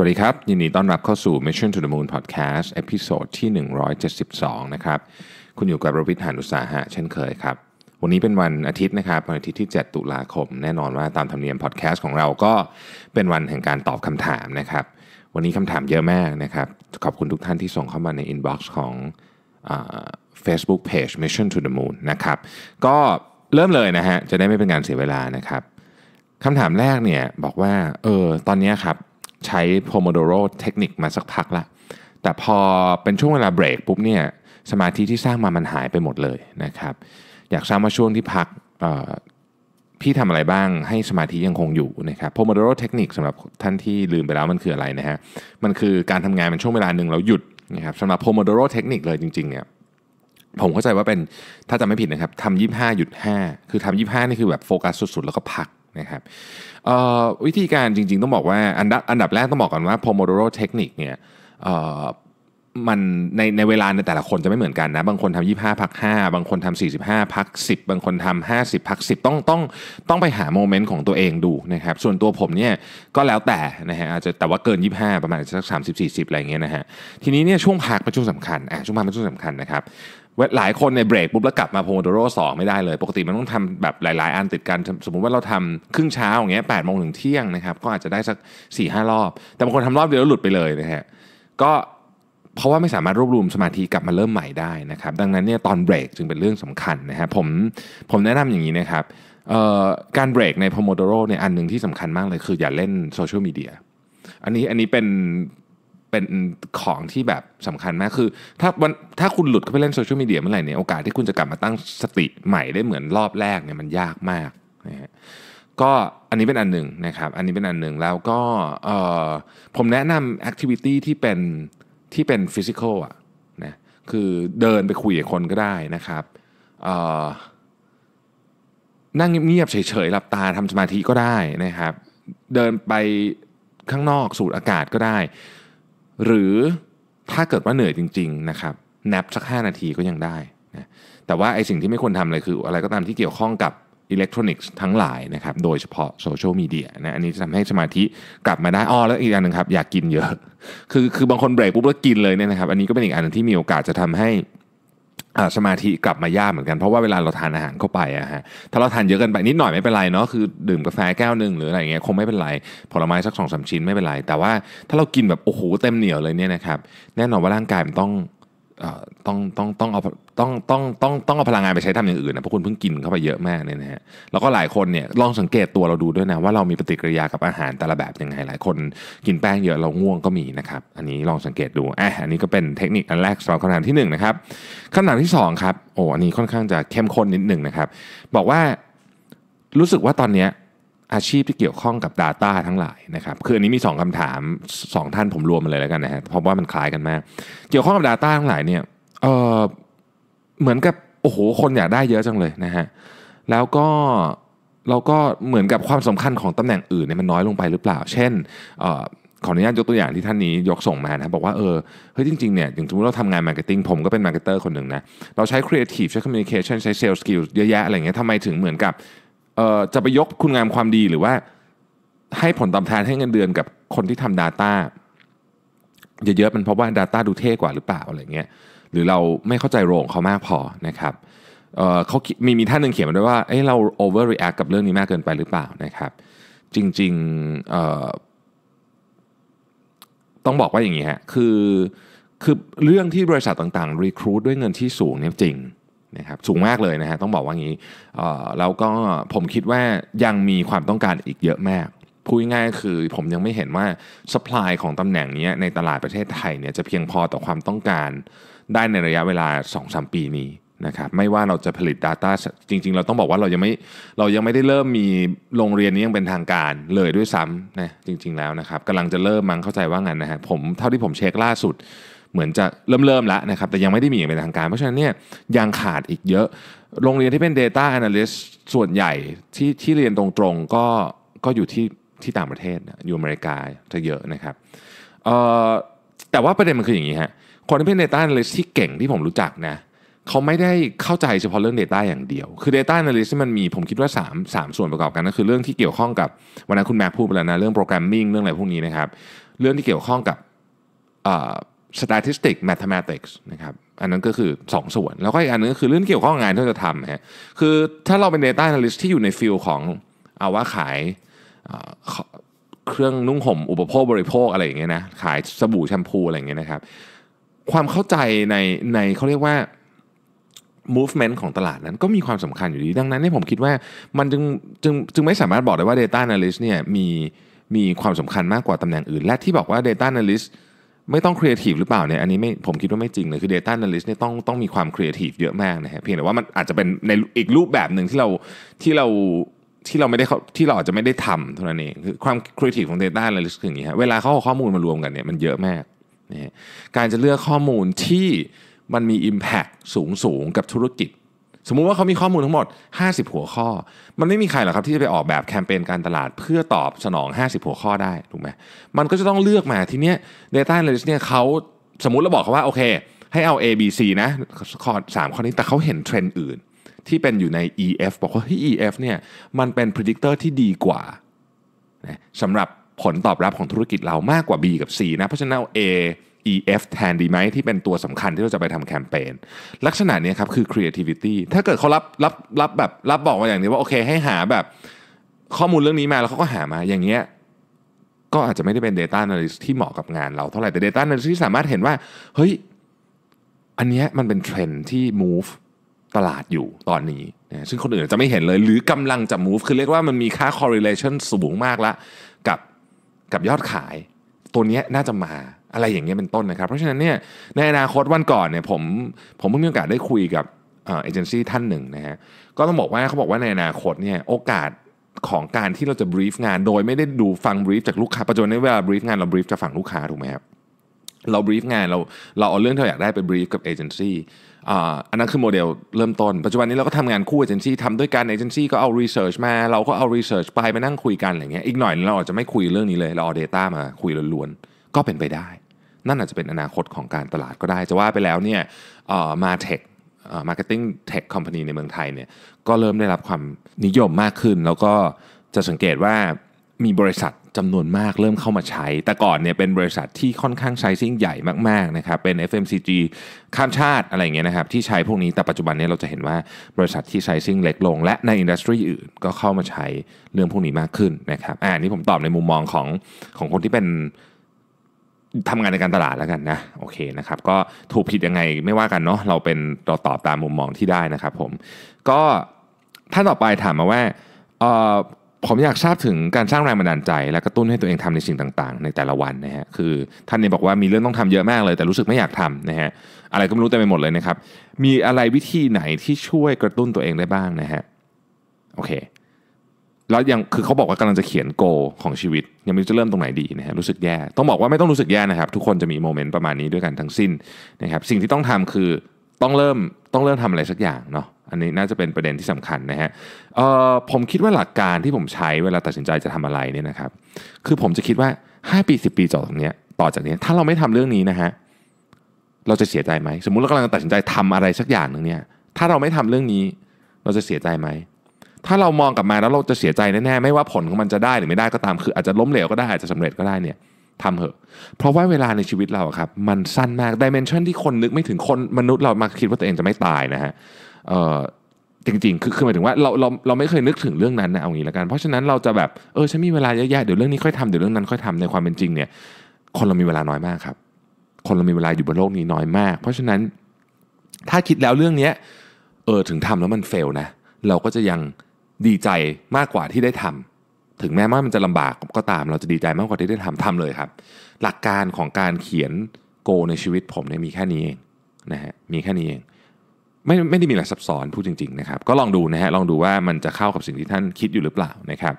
วัสดีครับ ยินดีต้อนรับเข้าสู่ Mission to the Moon Podcast เอพิโซดที่ 172นะครับคุณอยู่กับรวิทยานุสาหะเช่นเคยครับ วันนี้เป็นวันอาทิตย์นะครับวันอาทิตย์ที่ 7 ตุลาคม แน่นอนว่าตามธรรมเนียมพอดแคสต์ของเราก็เป็นวันแห่งการตอบคำถามนะครับ วันนี้คำถามเยอะมากนะครับ ขอบคุณทุกท่านที่ส่งเข้ามาในอินบ็อกซ์ของเฟซบุ๊กเพจ Mission to the Moon นะครับก็เริ่มเลยนะฮะจะได้ไม่เป็นการเสียเวลานะครับคำถามแรกเนี่ยบอกว่าเออตอนนี้ครับใช้โพโมโดโรเทคนิคมาสักพักละแต่พอเป็นช่วงเวลาเบรกปุ๊บเนี่ยสมาธิที่สร้างมามันหายไปหมดเลยนะครับอยากทราบว่าช่วงที่พักพี่ทำอะไรบ้างให้สมาธิยังคงอยู่นะครับโพมโดโรเทคนิคสำหรับท่านที่ลืมไปแล้วมันคืออะไรนะฮะมันคือการทำงานเป็นช่วงเวลาหนึ่งเราหยุดนะครับสำหรับโพมโดโรเทคนิคเลยจริงๆเนี่ยผมเข้าใจว่าเป็นถ้าจำไม่ผิดนะครับทำยี่ห้าหยุดห้าคือทำยี่ห้านี่คือแบบโฟกัสสุดๆแล้วก็พักนะครับวิธีการจริง ๆต้องบอกว่า อันดับอันดับแรกต้องบอกก่อนว่าพอมโดโรเทคนิคเนี่ยมันในในเวลาในแต่ละคนจะไม่เหมือนกันนะบางคนทำยี่ห้าพักห้าบางคนทำสี่สิบห้าพักสิบบางคนทำห้าสิบพักสิบต้องต้องต้องไปหาโมเมนต์ของตัวเองดูนะครับส่วนตัวผมเนี่ยก็แล้วแต่นะฮะอาจจะแต่ว่าเกินยี่ห้าประมาณสักสามสิบสี่สิบอะไรเงี้ยนะฮะทีนี้เนี่ยช่วงพักเป็นช่วงสำคัญอ่ะช่วงพักเป็นช่วงสำคัญนะครับหลายคนในเบรกปุ๊บแล้วกลับมาโพโมโดโร่สองไม่ได้เลย ปกติมันต้องทำแบบหลาย ๆอันติดกัน สมมุติว่าเราทำครึ่งเช้าอย่างเงี้ยแปดโมงถึงเที่ยงนะครับก็อาจจะได้สัก4ี่ห้ารอบ แต่บางคนทำารอบเดียวแล้วหลุดไปเลยนะฮะก็เพราะว่าไม่สามารถรวบรวมสมาธิกลับมาเริ่มใหม่ได้นะครับ ดังนั้นเนี่ยตอนเบรกจึงเป็นเรื่องสำคัญนะฮะผมผมแนะนำอย่างนี้นะครับการเบรกในโพโมโดโร่เนี่ยอันหนึ่งที่สำคัญมากเลยคือ อย่าเล่นโซเชียลมีเดียอันนี้อันนี้เป็นเป็นของที่แบบสำคัญมาก คือถ้าวัน ถ้าคุณหลุดเข้าไปเล่นโซเชียลมีเดียเมื่อไหร่เนี่ย โอกาสที่คุณจะกลับมาตั้งสติใหม่ได้เหมือนรอบแรกเนี่ยมันยากมากนะฮะ ก็อันนี้เป็นอันหนึ่งนะครับ อันนี้เป็นอันหนึ่งแล้วก็ผมแนะนำแอคทิวิตี้ที่เป็นที่เป็นฟิสิกอลอ่ะนะคือเดินไปคุยกับคนก็ได้นะครับ นั่งเงียบๆเฉย ๆ หลับตาทำสมาธิก็ได้นะครับ เดินไปข้างนอกสูดอากาศก็ได้หรือถ้าเกิดว่าเหนื่อยจริงๆนะครับนับสัก 5 นาทีก็ยังได้นะแต่ว่าไอสิ่งที่ไม่ควรทำเลยคือ อะไรก็ตามที่เกี่ยวข้องกับอิเล็กทรอนิกส์ทั้งหลายนะครับโดยเฉพาะโซเชียลมีเดียนะอันนี้จะทำให้สมาธิกลับมาได้อ๋อแล้วอีกอย่างหนึ่งครับ อยากกินเยอะ คือคือบางคนเบรกปุ๊บแล้วกินเลยเนี่ยนะครับอันนี้ก็เป็นอีกอันที่มีโอกาสจะทำให้สมาธิกลับมายากเหมือนกัน เพราะว่าเวลาเราทานอาหารเข้าไปอะฮะถ้าเราทานเยอะเกินไปนิดหน่อยไม่เป็นไรเนาะคือดื่มกาแฟแก้วหนึ่งหรืออะไรเงี้ยคงไม่เป็นไร ผลไม้สักสองสามชิ้นไม่เป็นไร แต่ว่าถ้าเรากินแบบโอ้โหเต็มเหนียวเลยเนี่ยนะครับแน่นอนว่าร่างกายมันต้องต้องต้องต้องเอาต้องต้องต้องต้องเอาพลังงานไปใช้ทำอย่างอื่นนะเพราะคุณเพิ่งกินเข้าไปเยอะมากเนี่ยนะฮะแล้วก็หลายคนเนี่ยลองสังเกตตัวเราดูด้วยนะ ว่าเรามีปฏิกิริยากับอาหารแต่ละแบบยังไง หลายคน กินแป้งเยอะเราง่วงก็มีนะครับ อันนี้ลองสังเกตดูอ่ะอันนี้ก็เป็นเทคนิคอันแรกสำหรับขนาดที่1นนะครับขนาดที่2ครับโอ้อันนี้ค่อนข้างจะเข้มข้นนิดหนึ่งนะครับ บอกว่ารู้สึกว่าตอนเนี้ยอาชีพที่เกี่ยวข้องกับ Data ทั้งหลายนะครับคืออันนี้มี2คำถาม 2 ท่านผมรวมมาเลยแล้วกันนะฮะเพราะว่ามันคล้ายกันมากเกี่ยวข้องกับ Data ทั้งหลายเนี่ยเออเหมือนกับโอ้โหคนอยากได้เยอะจังเลยนะฮะแล้วก็เราก็เหมือนกับความสำคัญของตำแหน่งอื่นเนี่ยมันน้อยลงไปหรือเปล่า เช่นออขออนุญาตยกตัวอย่างที่ท่านนี้ยกส่งมานะบอกว่าเออเฮ้ยจริงๆเนี่ยอย่างสมมติเราทำงานมาร์เก็ตติ้งผมก็เป็นมาร์เก็ตเตอร์คนหนึ่งนะเราใช้ครีเอทีฟใช้คอมมิวนิเคชันใช้เซลล์สกิลเยอะแยะอะไรเงี้ยทำไมถึงเหมือนกับจะไปยกคุณงามความดีหรือว่าให้ผลตอบแทนให้เงินเดือนกับคนที่ทำ Data เยอะๆ มันเพราะว่า Data ดูเท่กว่าหรือเปล่าอะไรเงี้ยหรือเราไม่เข้าใจโรงเขามากพอนะครับเเขามีมีท่านหนึ่งเขียนมาด้วยว่าเอ้เรา overreact กับเรื่องนี้มากเกินไปหรือเปล่านะครับจริงๆ ต้องบอกว่าอย่างนี้ฮะคือคือเรื่องที่บริษัทต่างๆรีครูดด้วยเงินที่สูงเนี่ยจริงนะครับสูงมากเลยนะฮะต้องบอกว่างี้แล้วก็ผมคิดว่ายังมีความต้องการอีกเยอะมากพูดง่ายคือผมยังไม่เห็นว่าสป라이ของตำแหน่งนี้ในตลาดประเทศไทยเนี่ยจะเพียงพอต่อความต้องการได้ในระยะเวลา2-3ปีนี้นะครับไม่ว่าเราจะผลิต Data จริงๆเราต้องบอกว่าเรายังไม่เรายังไม่ได้เริ่มมีโรงเรียนนี้ยังเป็นทางการเลยด้วยซ้ำนะจริงๆแล้วนะครับกำลังจะเริ่มมั้งเข้าใจว่างั้นนะฮะผมเท่าที่ผมเช็คล่าสุดเหมือนจะเริ่มเริ่มแล้วนะครับแต่ยังไม่ได้มีอย่างเป็นทางการ เพราะฉะนั้นเนี่ยยังขาดอีกเยอะ โรงเรียนที่เป็น Data Analyst ส่วนใหญ่ ที่ที่เรียนตรงๆก็ก็อยู่ที่ที่ต่างประเทศอยู่อเมริกาจะเยอะนะครับแต่ว่าประเด็นมันคืออย่างนี้ฮะคนที่เป็น Data Analyst ที่เก่งที่ผมรู้จักนะเขาไม่ได้เข้าใจเฉพาะเรื่อง Data อย่างเดียว คือ Data Analyst มันมีผมคิดว่า3 3ส่วนประกอบกันนั่นคือเรื่องที่เกี่ยวข้องกับวันนั้นคุณแม็กพูดไปแล้วนะเรื่องโปรแกรมมิ่งเรื่องอะไรพวกนี้นะครับเรื่องที่เกี่ยวข้องกับ statistics mathematics นะครับอันนั้นก็คือ 2 ส่วน แล้วก็อีกอันนึงก็คือเรื่องเกี่ยวข้องงานที่เราจะทำฮะคือถ้าเราเป็น data analyst ที่อยู่ในฟิลของเอาว่าขายเครื่องนุ่งห่ม อุปโภคบริโภคอะไรอย่างเงี้ยนะขายสบู่แชมพูอะไรอย่างเงี้ยนะครับความเข้าใจในในเขาเรียกว่า movement ของตลาดนั้นก็มีความสำคัญอยู่ดีดังนั้นเนี่ยผมคิดว่ามันจึงจึงจึงไม่สามารถบอกได้ว่า data analyst เนี่ยมีมีความสำคัญมากกว่าตำแหน่งอื่น และที่บอกว่า data analyst ไม่ต้องครีเอทีฟหรือเปล่าเนี่ยอันนี้ไม่ผมคิดว่าไม่จริงเลยคือ Data Analyst เนี่ยต้องต้องมีความครีเอทีฟเยอะมากนะฮะเพียงแต่ว่ามันอาจจะเป็นในอีกรูปแบบหนึ่งที่เราที่เราที่เราไม่ได้ที่เราอาจจะไม่ได้ทำเท่านั้นเองคือความครีเอทีฟของ Data Analyst คืออย่างนี้ฮะเวลาเขาเอาข้อมูลมารวมกันเนี่ยมันเยอะมากนะฮะการจะเลือกข้อมูลที่มันมี Impact สูงสูงกับธุรกิจสมมุติว่าเขามีข้อมูลทั้งหมด 50 หัวข้อ มันไม่มีใครหรอกครับที่จะไปออกแบบแคมเปญการตลาดเพื่อตอบสนอง 50 หัวข้อได้ ถูกไหมมันก็จะต้องเลือกมาทีเนี้ย Data Analyst เนี่ยเขาสมมุติเราบอกเขาว่าโอเค ให้เอา A B C นะ ข้อสข้อนี้ แต่เขาเห็นเทรนด์อื่นที่เป็นอยู่ใน EF บอกว่า EF เนี่ยมันเป็นพ r e d i c t o r ที่ดีกว่า สำหรับผลตอบรับของธุรกิจเรามากกว่า B กับ C นะ เพราะฉะนั้นเอา A EF แทนดีไหม ที่เป็นตัวสำคัญที่เราจะไปทำแคมเปญลักษณะนี้ครับคือ creativity ถ้าเกิดเขารับรับรับแบบรับบอกมาอย่างนี้ว่าโอเค ให้หาแบบ ข้อมูลเรื่องนี้มาแล้วเขาก็หามาอย่างเงี้ยก็อาจจะไม่ได้เป็น Data Analyst ที่เหมาะกับงานเราเท่าไหร่ แต่ Data Analyst ที่สามารถเห็นว่า เฮ้ย อันเนี้ยมันเป็นเทรนที่ move ตลาดอยู่ตอนนี้นะซึ่งคนอื่นจะไม่เห็นเลย หรือกำลังจะ move คือเรียกว่ามันมีค่า correlation สูงมากละกับกับยอดขายตัวเนี้ยน่าจะมาอะไรอย่างเงี้ยเป็นต้นนะครับ เพราะฉะนั้นเนี่ยในอนาคตวันก่อนเนี่ยผมผมเพิ่งมีโอกาสได้คุยกับเอเจนซี่ท่านหนึ่งนะฮะ ก็ต้องบอกว่าเขาบอกว่าในอนาคตเนี่ยโอกาสของการที่เราจะบรีฟงานโดยไม่ได้ดูฟังบรีฟจากลูกค้าปัจจุบันนี้เวลาบรีฟงานเราบรีฟจากฝั่งลูกค้าถูกไหมครับ เราบรีฟงานเราเราเอาเรื่องที่เราอยากได้ไปบรีฟกับเอเจนซี่อันนั้นคือโมเดล เริ่มต้น ปัจจุบันนี้เราก็ทำงานคู่เอเจนซี่ทำด้วยกันเอเจนซี่ก็เอารีเสิร์ชมา เราก็เอารีเสิร์ชไปมานั่งคุยกันอะไรเงี้ย อีกหน่อยเราอาจจะไม่คุยเรื่องนี้เลยเราเอา Data มาคุยล้วนๆก็เป็นไปได้ นั่นอาจจะเป็นอนาคตของการตลาดก็ได้ จะว่าไปแล้วเนี่ยมาเทคมาร์เก็ตติ้งเทคคอมพานีในเมืองไทยเนี่ยก็เริ่มได้รับความนิยมมากขึ้น แล้วก็จะสังเกตว่ามีบริษัทจำนวนมาก เริ่มเข้ามาใช้ แต่ก่อนเนี่ยเป็นบริษัทที่ค่อนข้างใช้ซิ่งใหญ่มากๆนะครับเป็น FMCG ข้ามชาติอะไรเงี้ยนะครับที่ใช้พวกนี้ แต่ปัจจุบันนี้เราจะเห็นว่าบริษัทที่ใช้ซิ่งเล็กลง และในอินดัสทรีอื่นก็เข้ามาใช้เรื่องพวกนี้มากขึ้นนะครับอ่านี่ผมตอบในมุมมองของของคนที่เป็นทำงานในการตลาดแล้วกันนะ โอเคนะครับก็ถูกผิดยังไงไม่ว่ากันเนาะเราเป็นเราตอบตามมุมมองที่ได้นะครับผมก็ท่านต่อไปถามมาว่าผมอยากทราบถึงการสร้างแรงบันดาลใจ และกระตุ้นให้ตัวเองทำในสิ่งต่าง ๆ ในแต่ละวันนะฮะคือท่านเนี่ยบอกว่ามีเรื่องต้องทำเยอะมากเลย แต่รู้สึกไม่อยากทำนะฮะอะไรก็ไม่รู้เต็มไปหมดเลยนะครับ มีอะไรวิธีไหนที่ช่วยกระตุ้นตัวเองได้บ้างนะฮะโอเคแล้วยังคือเขาบอกว่ากำลังจะเขียนโกของชีวิต ยังไม่รู้จะเริ่มตรงไหนดีนะฮะรู้สึกแย่ ต้องบอกว่าไม่ต้องรู้สึกแย่นะครับทุกคนจะมีโมเมนต์ประมาณนี้ด้วยกันทั้งสิ้นนะครับสิ่งที่ต้องทำคือต้องเริ่มต้องเริ่มทำอะไรสักอย่างเนาะอันนี้น่าจะเป็นประเด็นที่สำคัญนะฮะผมคิดว่าหลักการที่ผมใช้เวลาตัดสินใจจะทำอะไรเนี่ยนะครับ คือผมจะคิดว่า 5 ปี 10 ปีต่อจากนี้ต่อจากนี้ถ้าเราไม่ทำเรื่องนี้นะฮะเราจะเสียใจไหมสมมุติเรากำลังตัดสินใจทำอะไรสักอย่างหนึ่งเนี่ยถ้าเราไม่ทำเรื่องนี้ เราจะเสียใจไหมถ้าเรามองกลับมาแล้วเราจะเสียใจแน่ๆ ไม่ว่าผลของมันจะได้หรือไม่ได้ก็ตาม คือ อาจจะล้มเหลวก็ได้ อาจจะสำเร็จก็ได้เนี่ยทำเถอะ เพราะว่าเวลาในชีวิตเราครับ มันสั้นมากดิเมนชันที่คนนึกไม่ถึงคนมนุษย์เรามาคิดว่าตัวเองจะไม่ตายนะฮะจริงๆคือคือหมายถึงว่าเราเราเราไม่เคยนึกถึงเรื่องนั้นนะเอางี้ละกัน เพราะฉะนั้นเราจะแบบเออฉันมีเวลาเยอะๆเดี๋ยวเรื่องนี้ค่อยทำเดี๋ยวเรื่องนั้นค่อยทำในความเป็นจริง เนี่ยคนเรามีเวลาน้อยมากครับ คนเรามีเวลาอยู่บนโลกนี้น้อยมาก เพราะฉะนั้นถ้าคิดแล้วเรื่องเนี้ย เออ ถึงทำแล้วมันเฟลนะ เราก็จะยังดีใจมากกว่าที่ได้ทำ ถึงแม้ว่ามันจะลำบากก็ตามเราจะดีใจมากกว่าที่ได้ทำทำเลยครับ หลักการของการเขียนโก ในชีวิตผมเนี่ยมีแค่นี้เองนะฮะมีแค่นี้เองไม่ไม่ได้มีอะไรซับซ้อนพูดจริง ๆนะครับ ก็ลองดูนะฮะลองดูว่ามันจะเข้ากับสิ่งที่ท่านคิดอยู่หรือเปล่านะครับ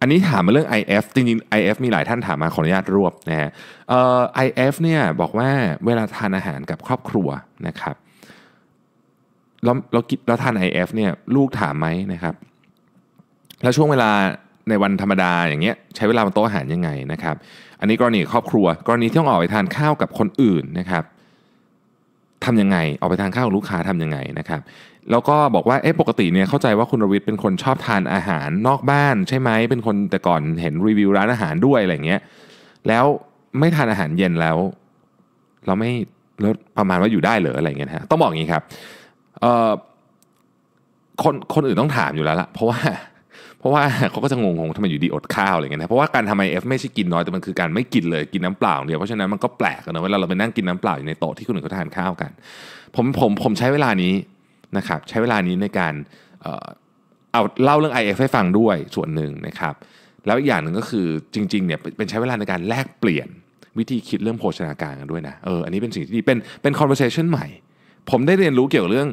อันนี้ถามมาเรื่อง IF จริงๆ IF มีหลายท่านถามมาขออนุญาตรวบนะฮะเอ่อ IF เนี่ยบอกว่าเวลาทานอาหารกับครอบครัวนะครับเราเรากินเราทาน IF เนี่ยลูกถามไหมนะครับแล้วช่วงเวลาในวันธรรมดาอย่างเงี้ยใช้เวลาบนโต๊ะอาหารยังไงนะครับ อันนี้กรณีครอบครัวกรณีที่ต้องออกไปทานข้าวกับคนอื่นนะครับทำยังไง ออกไปทานข้าวกับลูกค้าทํำยังไงนะครับ แล้วก็บอกว่าเอ๊ะปกติเนี่ยเข้าใจว่าคุณรวิทย์เป็นคนชอบทานอาหารนอกบ้าน ใช่ไหมเป็นคนแต่ก่อนเห็นรีวิวร้านอาหารด้วยอะไรเงี้ยแล้วไม่ทานอาหารเย็นแล้ว เราไม่ลดประมาณว่าอยู่ได้เหรืออะไรเงี้ยฮะต้องบอกอย่างนี้ครับคนคนอื่นต้องถามอยู่แล้วละเพราะว่าเพราะว่าเขาก็จะงงงทำไมอยู่ดีอดข้าวอะไรเงี้ยนะเพราะว่าการทำไอเอฟไม่ใช่กินน้อยแต่มันคือการไม่กินเลยกินน้ำเปล่าเนี่ยเพราะฉะนั้นมันก็แปลกนะเวลาเราไปนั่งกินน้ำเปล่าอยู่ในโต๊ะที่คนอื่นเขาทานข้าวกันผมผมผมใช้เวลานี้นะครับใช้เวลานี้ในการเอาเล่าเรื่อง IF ให้ฟังด้วยส่วนหนึ่งนะครับแล้วอีกอย่างหนึ่งก็คือจริงๆเนี่ยเป็นใช้เวลาในการแลกเปลี่ยนวิธีคิดเรื่องโภชนาการกันด้วยนะเอออันนี้เป็นสิ่งที่ดีเป็นเป็น conversation ใหม่ผมได้เรียนรู้เกี่ยวกับเรื่อง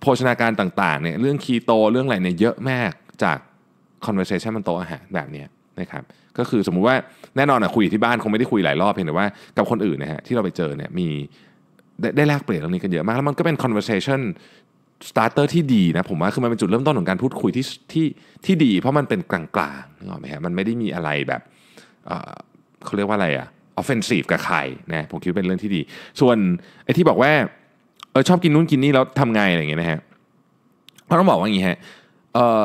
โภชนาการต่างๆเนี่ยเรื่องคีโตเรื่องอะไรเนี่ยเยอะมากจาก conversation บนโต๊ะอาหารแบบนี้นะครับก็คือสมมุติว่าแน่นอนอะคุยที่บ้าน คงไม่ได้คุยหลายรอบเพียงแต่ว่ากับคนอื่นนะฮะที่เราไปเจอเนี่ยมีได้ได้แลกเปลี่ยนเรื่องนี้กันเยอะมากแล้วมันก็เป็น conversation starter ที่ดีนะผมว่าคือมันเป็นจุดเริ่มต้นของการพูดคุยที่ที่ที่ดี เพราะมันเป็นกลางๆนึกออกไหมฮะมันไม่ได้มีอะไรแบบเขาเรียกว่าอะไรอะ offensive กับใครนะผมคิดเป็นเรื่องที่ดี ส่วนไอ้ที่บอกว่าเออชอบกินนู้นกินนี่แล้วทำไงอะไรอย่างเงี้ยนะฮะเราต้องบอกว่าอย่างงี้ฮะเออ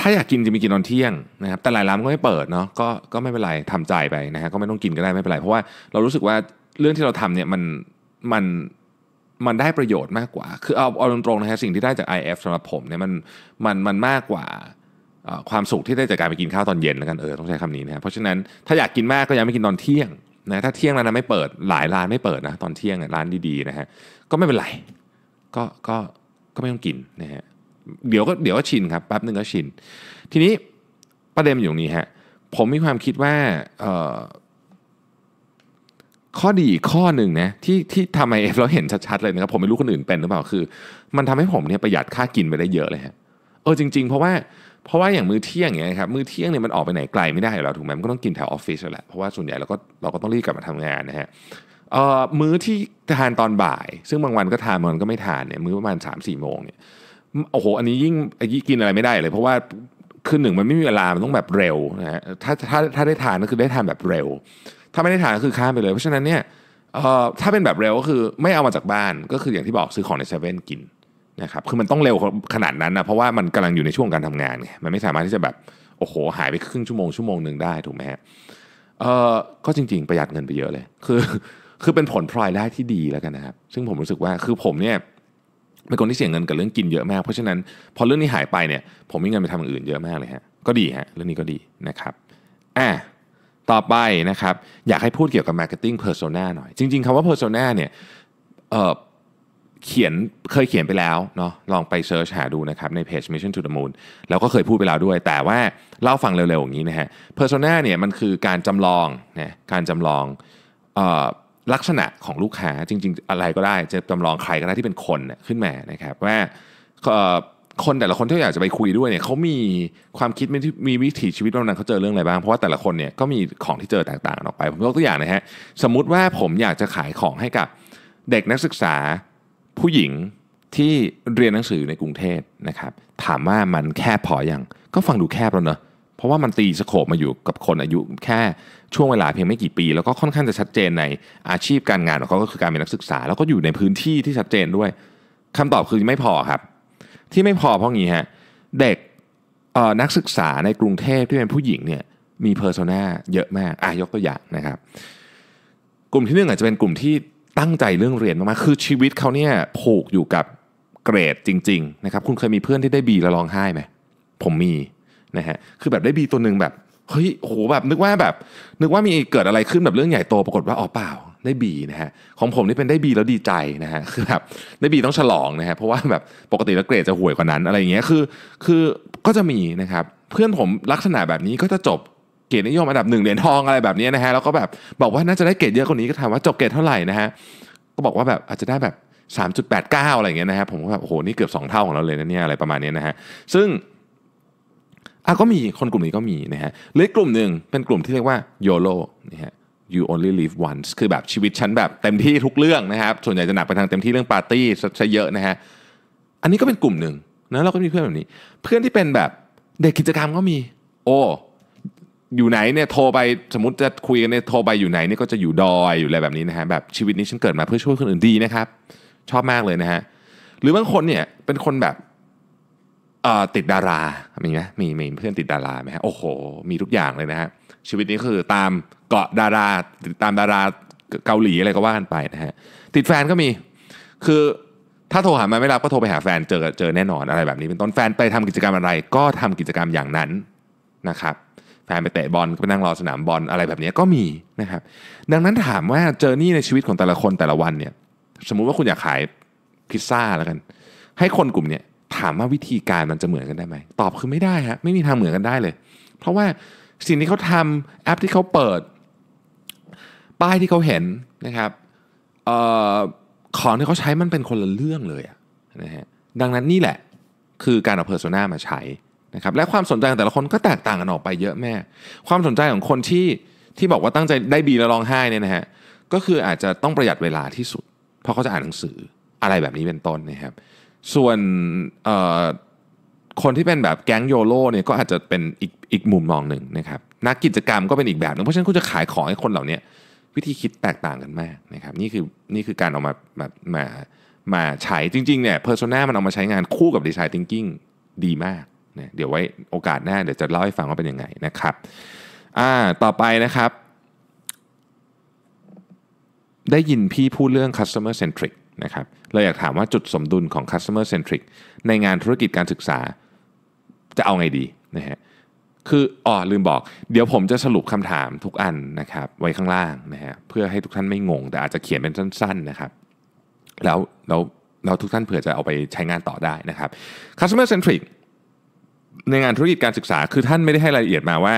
ถ้าอยากกินจะมีกินตอนเที่ยงนะครับแต่หลายร้านก็ไม่เปิดเนาะก็ก็ไม่เป็นไรทำใจไปนะฮะก็ไม่ต้องกินก็ได้ไม่เป็นไรเพราะว่า เรารู้สึกว่าเรื่องที่เราทำเนี่ยมันมันมันได้ประโยชน์มากกว่าคือเอาเอาตรงๆนะฮะสิ่งที่ได้จาก IF สำหรับผมเนี่ยมันมันมันมากกว่าความสุขที่ได้จากการไปกินข้าวตอนเย็นแล้วกันเออต้องใช้คำนี้นะเพราะฉะนั้นถ้าอยากกินมากก็ยังไม่กินตอนเที่ยงนะถ้าเที่ยงร้าน้นไม่เปิดหลายร้านไม่เปิดนะตอนเที่ยงร้านดีๆนะฮะก็ไม่เป็นไรก็ก็ก็ไม่ต้องกินนะฮะเดี๋ยวก็เดี๋ยวก็ชินครับแป๊บหนึ่งก็ชิน ทีนี้ประเด็นอยู่ตรงนี้ฮะผมมีความคิดว่าข้อดีข้อหนึ่งนะที่ที่ทำไมเอฟเราเห็นชัด ๆ เลยนะครับผมไม่รู้คนอื่นเป็นหรือเปล่าคือมันทำให้ผมเนี่ยประหยัดค่ากินไปได้เยอะเลยฮะเออจริง ๆ เพราะว่าเพราะว่าอย่างมื้อเที่ยงอย่างเงี้ยครับมื้อเที่ยงเนี่ยมันออกไปไหนไกลไม่ได้อยู่แล้วถูกไหมมันก็ต้องกินแถวออฟฟิศแหละเพราะว่าส่วนใหญ่เราก็เราก็ต้องรีบกลับมาทำงานนะฮะมื้อที่ทานตอนบ่าย ซึ่งบางวันก็ทานบางวันก็ไม่ทานเนี่ยมื้อประมาณ3ามสี่โมงเนี่ยโอ้โห อันนี้ยิ่งกินอะไรไม่ได้เลย เพราะว่าคือหนึ่งมันไม่มีเวลา มันต้องแบบเร็วนะฮะ ถ้าถ้าถ้าได้ทานก็คือได้ทานแบบเร็ว ถ้าไม่ได้ทานก็คือข้ามไปเลย เพราะฉะนั้นเนี่ยถ้าเป็นแบบเร็วก็คือไม่เอามาจากบ้าน ก็คืออย่างที่บอกซื้อของในเซเว่นกินนะครับ คือมันต้องเร็วขนาดนั้นนะเพราะว่ามันกำลังอยู่ในช่วงการทำงานไงมันไม่สามารถที่จะแบบโอ้โห หายไปครึ่งชั่วโมง ชั่วโมงหนึ่งได้ถูกไหมฮะเออก็จริงๆประหยัดเงินไปเยอะเลย คือคือเป็นผลพลอยได้ที่ดีแล้วกันนะครับ ซึ่งผมรู้สึกว่าคือผมเนี่ยเป็นคนที่เสี่ยงเงินกับเรื่องกินเยอะมาก เพราะฉะนั้นพอเรื่องนี้หายไปเนี่ยผมมีเงินไปทำอย่างอื่นเยอะมากเลยฮะ ก็ดีฮะ เรื่องนี้ก็ดีนะครับอ่ะต่อไปนะครับ อยากให้พูดเกี่ยวกับ Marketing Persona หน่อย จริงๆคำว่า Persona เนี่ยเเขียนเคยเขียนไปแล้วเนาะลองไปเสิร์ชหาดูนะครับ ในเพจ Mission to the Moon แล้วก็เคยพูดไปแล้วด้วย แต่ว่าเล่าฟังเร็วๆอย่างนี้นะฮะ Persona เนี่ยมันคือการจำลองนะการจำลองอลักษณะของลูกค้าจริง ๆ อะไรก็ได้จะจำลองใครก็ได้ที่เป็นคนขึ้นมานะครับ ว่าคนแต่ละคนที่อยากจะไปคุยด้วยเนี่ยเขามีความคิดมีวิถีชีวิตแบบนั้นเขาเจอเรื่องอะไรบ้างเพราะว่าแต่ละคนเนี่ยก็มีของที่เจอแตกต่างออกไปผมยกตัวอย่างนะฮะสมมุติว่าผมอยากจะขายของให้กับเด็กนักศึกษาผู้หญิงที่เรียนหนังสือในกรุงเทพนะครับ ถามว่ามันแคบพออยังก็ฟังดูแคบแล้วเนอะเพราะว่ามันตีสโคบมาอยู่กับคนอายุแค่ช่วงเวลาเพียงไม่กี่ปีแล้วก็ค่อนข้างจะชัดเจนในอาชีพการงานของเขาก็คือการเป็นนักศึกษาแล้วก็อยู่ในพื้นที่ที่ชัดเจนด้วย คำตอบคือไม่พอครับ ที่ไม่พอเพราะงี้ฮะเด็กนักศึกษาในกรุงเทพที่เป็นผู้หญิงเนี่ยมีเพอร์โซนาเยอะมากอ่ะยกตัวอย่างนะครับ กลุ่มที่หนึ่งอาจจะเป็นกลุ่มที่ตั้งใจเรื่องเรียนมากๆคือชีวิตเขาเนี่ยผูกอยู่กับเกรดจริงๆนะครับคุณเคยมีเพื่อนที่ได้บีแล้วร้องไห้ไหมผมมีนะฮะคือแบบได้บีตัวหนึ่งแบบเฮ้ยโหแบบนึกว่าแบบนึกว่ามีเกิดอะไรขึ้นแบบเรื่องใหญ่โตปรากฏว่าอ๋อเปล่าได้บีนะฮะ ของผมนี่เป็นได้บีแล้วดีใจนะฮะคือแบบได้บีต้องฉลองนะฮะเพราะว่าแบบปกติแล้วเกรดจะห่วยกว่านั้นอะไรอย่างเงี้ยคือคือก็จะมีนะครับเพื่อนผมลักษณะแบบนี้ก็จะจบเกรดนิยมอันดับหนึ่งเหรียญทองอะไรแบบนี้นะฮะแล้วก็แบบบอกว่าน่าจะได้เกรดเยอะกว่านี้ก็ถามว่าจบเกรดเท่าไหร่นะฮะก็บอกว่าแบบอาจจะได้แบบ 3.89อะไรเงี้ยนะฮะผมก็แบบโอ้โหนี่เกือบ 2 เท่าของเราเลยนะเนี่ยอะไรประมาณนี้นะฮะซึ่งอ่ะก็มีคนกลุ่มนี้ก็มีนะฮะหรือกลุ่มหนึ่งเป็นกลุ่มที่เรียกว่า YOLO นะฮะ you only live once คือแบบชีวิตฉันแบบเต็มที่ทุกเรื่องนะครับ ส่วนใหญ่จะหนักไปทางเต็มที่เรื่องปาร์ตี้ซะเยอะนะฮะอันนี้ก็เป็นกลุ่มหนึ่งนะเราก็มีเพื่อนแบบนี้ เพื่อนที่เป็นแบบเด็กกิจกรรมก็มี โอ้อยู่ไหนเนี่ยโทรไปสมมติจะคุยกันเนี่ยโทรไปอยู่ไหนเนี่ยก็จะอยู่ดอยอยู่อะไรแบบนี้นะฮะแบบชีวิตนี้ฉันเกิดมาเพื่อช่วยคนอื่นดีนะครับชอบมากเลยนะฮะหรือบางคนเนี่ยเป็นคนแบบติดดารา มีไหมมีมีเพื่อนติดดาราไหมฮะ โอ้โห มีทุกอย่างเลยนะฮะ ชีวิตนี้คือตามเกาะดาราตามดาราเกาหลีอะไรก็ว่ากันไปนะฮะ ติดแฟนก็มี คือถ้าโทรหามาไม่รับก็โทรไปหาแฟนเจอเจอแน่นอนอะไรแบบนี้ เป็นต้นแฟนไปทำกิจกรรมอะไร ก็ทำกิจกรรมอย่างนั้นนะครับ แฟนไปเตะบอลก็ไปนั่งรอสนามบอลอะไรแบบนี้ก็มีนะครับ ดังนั้นถามว่าเจอนี่ในชีวิตของแต่ละคนแต่ละวันเนี่ย สมมุติว่าคุณอยากขายพิซซ่าแล้วกัน ให้คนกลุ่มเนี้ยถามว่าวิธีการมันจะเหมือนกันได้ไหม ตอบคือไม่ได้ฮะไม่มีทางเหมือนกันได้เลย เพราะว่าสิ่งที่เขาทำแอปที่เขาเปิด ป้ายที่เขาเห็นนะครับออของที่เขาใช้มันเป็นคนละเรื่องเลยนะฮะดังนั้นนี่แหละคือการเอาเพอร์โซนามาใช้นะครับ และความสนใจแต่ละคนก็แตกต่างกันออกไปเยอะแม่ ความสนใจของคนที่ที่บอกว่าตั้งใจได้บีแล้วร้องไห้เนี่ยนะฮะก็คืออาจจะต้องประหยัดเวลาที่สุด เพราะเขาจะอ่านหนังสืออะไรแบบนี้เป็นต้นนะครับส่วนคนที่เป็นแบบแก๊งโยโร่เนี่ยก็อาจจะเป็นอีกอีกมุมมองหนึ่งนะครับนักกิจกรรมก็เป็นอีกแบบนึงเพราะฉะนั้นคุณจะขายของให้คนเหล่านี้วิธีคิดแตกต่างกันมากนะครับ นี่คือนี่คือการออกมามามามาใช้จริง ๆเนี่ยเพอร์โซนามันเอามาใช้งานคู่กับดีไซน์ทิงกิ้งดีมากนะเดี๋ยวไว้โอกาสหน้าเดี๋ยวจะเล่าให้ฟังว่าเป็นยังไงนะครับอ่าต่อไปนะครับ ได้ยินพี่พูดเรื่อง customer centric นะครับเราอยากถามว่าจุดสมดุลของ customer centric ในงานธุรกิจการศึกษาจะเอาไงดีนะฮะคือ อ๋อ ลืมบอก เดี๋ยวผมจะสรุปคำถามทุกอันนะครับไว้ข้างล่างนะฮะเพื่อให้ทุกท่านไม่งง แต่อาจจะเขียนเป็นสั้น ๆนะครับแล้วแล้วเราทุกท่านเผื่อจะเอาไปใช้งานต่อได้นะครับ customer centric ในงานธุรกิจการศึกษา คือท่านไม่ได้ให้รายละเอียดมาว่า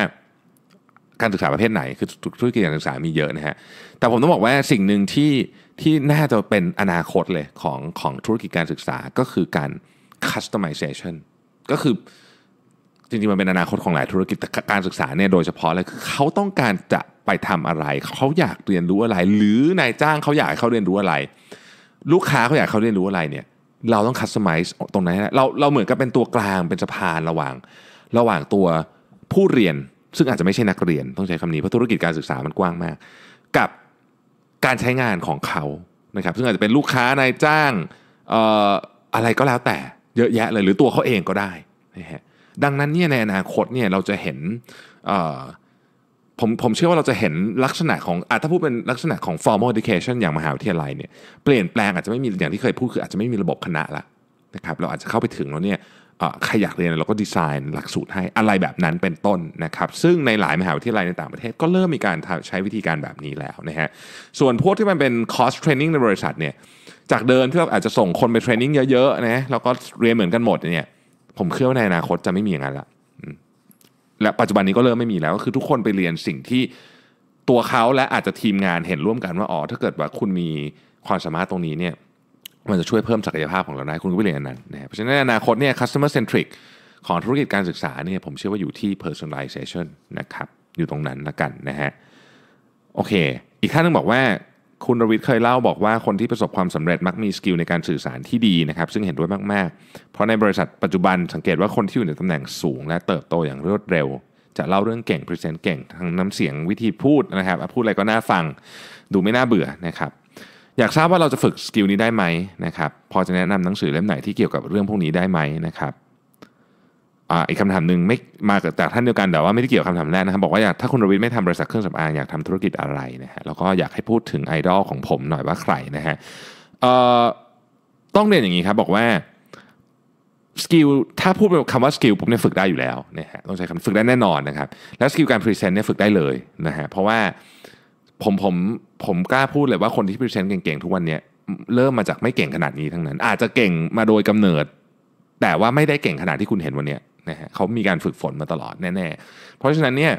การศึกษาประเภทไหนคือธุรกิจการศึกษามีเยอะนะฮะแต่ผมต้องบอกว่าสิ่งหนึ่งที่ที่น่าจะเป็นอนาคตเลยของของธุรกิจการศึกษา ก็คือการ customization ก็คือจริงๆมันเป็นอนาคตของหลายธุรกิจแต่การศึกษาเนี่ยโดยเฉพาะเลยคือเขาต้องการจะไปทำอะไรเขาอยากเรียนรู้อะไร หรือนายจ้างเขาอยากให้เขาเรียนรู้อะไร ลูกค้าเขาอยากเขาเรียนรู้อะไรเนี่ยเราต้องคัสตอมไมซ์ตรงนั้นเราเราเหมือนกับเป็นตัวกลางเป็นสะพานระหว่าง ระหว่างตัวผู้เรียนซึ่งอาจจะไม่ใช่นักเรียนต้องใช้คำนี้เพราะธุรกิจการศึกษามันกว้างมาก กับการใช้งานของเขานะครับซึ่งอาจจะเป็นลูกค้านายจ้างอออะไรก็แล้วแต่ เยอะแยะเลยหรือตัวเขาเองก็ได้นะฮะดังนั้นเนี่ยในอนาคตเนี่ยเราจะเห็นผมผมเชื่อว่าเราจะเห็นลักษณะของอถ้าพูดเป็นลักษณะของ formal education อย่างมหาวิทยาลัยเนี่ยเปลี่ยนแปลงอาจจะไม่มีอย่างที่เคยพูดคืออาจจะไม่มีระบบคณะละนะครับเราอาจจะเข้าไปถึงแล้วเนี่ยใครอยากเรียนเราก็ดีไซน์หลักสูตรให้อะไรแบบนั้นเป็นต้นนะครับซึ่งในหลายมหาวิทยาลัยในต่างประเทศก็เริ่มมีการใช้วิธีการแบบนี้แล้วนะฮะส่วนพวกที่มันเป็นคอร์สเทรนนิ่งในบริษัทเนี่ยจากเดิมที่เราอาจจะส่งคนไปเทรนนิ่งเยอะๆนะแล้วก็เรียนเหมือนกันหมดเนี่ยผมเชื่อว่าในอนาคตจะไม่มีอย่างนั้นละและปัจจุบันนี้ก็เริ่มไม่มีแล้วก็คือทุกคนไปเรียนสิ่งที่ตัวเขาและอาจจะทีมงานเห็นร่วมกันว่าอ๋อถ้าเกิดว่าคุณมีความสามารถตรงนี้เนี่ยมันจะช่วยเพิ่มศักยภาพของเราได้คุณก็ไปเรียนันนั้นนะเพราะฉะนั้นอนาคตเนี่ย customer centric ของธุรกิจการศึกษาเนี่ยผมเชื่อว่าอยู่ที่ personalization นะครับอยู่ตรงนั้นละกันนะฮะโอเค อีกท่านนึงบอกว่าคุณรวิทย์เคยเล่าบอกว่าคนที่ประสบความสำเร็จมักมีสกิลในการสื่อสารที่ดีนะครับ ซึ่งเห็นด้วยมากๆเพราะในบริษัทปัจจุบันสังเกตว่าคนที่อยู่ในตำแหน่งสูง และเติบโตอย่างรวดเร็ว จะเล่าเรื่องเก่งพรีเซนต์เก่งทางน้ำเสียงวิธีพูดนะครับพูดอะไรก็น่าฟัง ดูไม่น่าเบื่อนะครับอยากทราบว่าเราจะฝึกสกิลนี้ได้ไหมนะครับพอจะแนะนำหนังสือเล่มไหนที่เกี่ยวกับเรื่องพวกนี้ได้ไหมนะครับอีกคำถามหนึ่งไม่มาจากท่านเดียวกันแต่ว่าไม่ได้เกี่ยวกับคำถามแรกนะครับ บอกว่าอยากถ้าคุณรวิทย์ไม่ทำบริษัทเครื่องสำอาง อยากทำธุรกิจอะไรนะฮะแล้วก็อยากให้พูดถึงไอดอลของผมหน่อยว่าใครนะฮะต้องเรียนอย่างนี้ครับบอกว่าสกิลถ้าพูดเป็นคำว่าสกิลผมเนี่ยฝึกได้อยู่แล้วนะฮะต้องใช้คำฝึกได้แน่นอนนะครับแล้วสกิลการพรีเซนต์เนี่ยฝึกได้เลยนะฮะเพราะว่าผมผมผมกล้าพูดเลยว่าคนที่พรีเซนต์เก่งๆทุกวันเนี้ยเริ่มมาจากไม่เก่งขนาดนี้ทั้งนั้น อาจจะเก่งมาโดยกำเนิด แต่ว่าไม่ได้เก่งขนาดที่คุณเห็นวันนี้นะฮะเขามีการฝึกฝนมาตลอดแน่ๆ เพราะฉะนั้นเนี่ย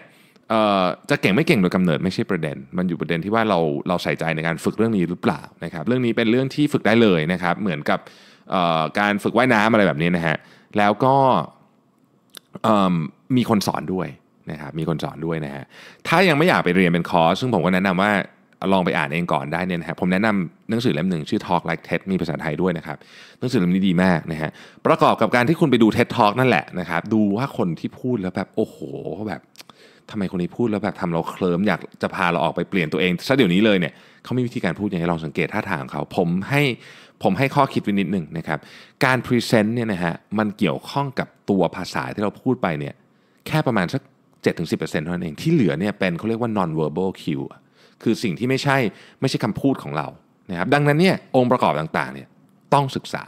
จะเก่งไม่เก่งโดยกำเนิด ไม่ใช่ประเด็น มันอยู่ประเด็นที่ว่าเราเราใส่ใจในการฝึกเรื่องนี้หรือเปล่านะครับ เรื่องนี้เป็นเรื่องที่ฝึกได้เลยนะครับ เหมือนกับการฝึกว่ายน้ำอะไรแบบนี้นะฮะแล้วก็มีคนสอนด้วยนะครับมีคนสอนด้วยนะฮะ ถ้ายังไม่อยากไปเรียนเป็นคอร์ส ซึ่งผมก็แนะนำว่าลองไปอ่านเองก่อนได้เนี่ยนะฮะ ผมแนะนำหนังสือเล่มหนึ่งชื่อ Talk Like TED มีภาษาไทยด้วยนะครับหนังสือเล่มนี้ดีมากนะฮะ ประกอบกับการที่คุณไปดู TED Talk นั่นแหละนะครับดูว่าคนที่พูดแล้วแบบ โอ้โหแบบทำไมคนนี้พูดแล้วแบบทำเราเคลิ้มอยากจะพาเราออกไปเปลี่ยนตัวเองซะเดี๋ยวนี้เลยเนี่ยเขามีวิธีการพูดอย่างไรลองสังเกตท่าทางเขาผมให้ผมให้ข้อคิดไว้นิดหนึ่งนะครับการพรีเซนต์เนี่ยนะฮะมันเกี่ยวข้องกับตัวภาษาที่เราพูดไปเนี่ยแค่ประมาณสัก7-10%เท่านั้นเองที่เหลือเนี่ย เป็นเขาเรียกว่า non verbal cue คือสิ่งที่ไม่ใช่ไม่ใช่คำพูดของเรานะครับดังนั้นเนี่ยองค์ประกอบต่างๆ เนี่ยต้องศึกษา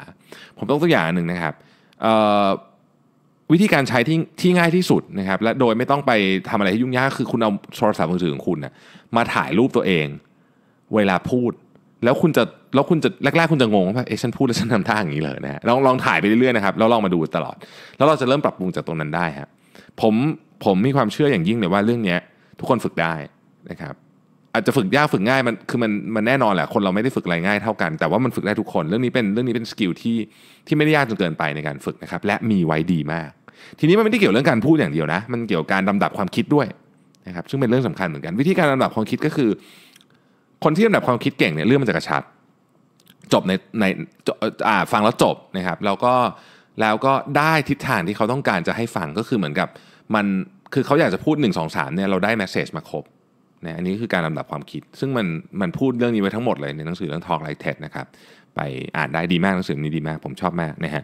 ผมต้องตัวอย่างหนึ่งนะครับวิธีการใช้ที่ที่ง่ายที่สุดนะครับ และโดยไม่ต้องไปทำอะไรให้ยุ่งยาก คือคุณเอาโทรศัพท์มือถือของคุณนะมาถ่ายรูปตัวเอง เวลาพูด แล้วคุณจะแล้วคุณจะแรกๆ คุณจะงงว่าเอ๊ะฉันพูดแล้วฉันทำท่าอย่างนี้เลยนะลองลองถ่ายไปเรื่อยๆนะครับแล้วลองมาดูตลอด แล้วเราจะเริ่มปรับปรุงจากตรงนั้นได้ฮะผมผมมีความเชื่ออย่างยิ่งเลยว่าเรื่องนี้ทุกคนฝึกได้นะครับ อาจจะฝึกยากฝึกง่ายมันคือมันมันแน่นอนแหละ คนเราไม่ได้ฝึกอะไรง่ายเท่ากันแต่ว่ามันฝึกได้ทุกคนเรื่องนี้เป็นเรื่องนี้เป็นสกิลที่ที่ไม่ได้ยากจนเกินไปในการฝึกนะครับ และมีไว้ดีมาก ทีนี้มันไม่ได้เกี่ยวเรื่องการพูดอย่างเดียวนะ มันเกี่ยวกับการลำดับความคิดด้วยนะครับซึ่งเป็นเรื่องสำคัญเหมือนกันวิธีการลำดับความคิดก็คือ คนที่ลำดับความคิดเก่งเนี่ยเรื่องมันจะกระชับจบในในอ่าฟังแล้วจบนะครับแล้วก็แล้วก็ได้ทิศทางที่เขาต้องการจะให้ฟังก็คือเหมือนกับมันคือเขาอยากจะพูด 1 2 3เนี่ยเราได้แมสเซจมาครบนะอันนี้คือการลำดับความคิด ซึ่งมันมันพูดเรื่องนี้ไว้ทั้งหมดเลยในหนังสือเรื่อง Talk Like TED นะครับไปอ่านได้ดีมากหนังสือนี้ดีมากผมชอบมากนะฮะ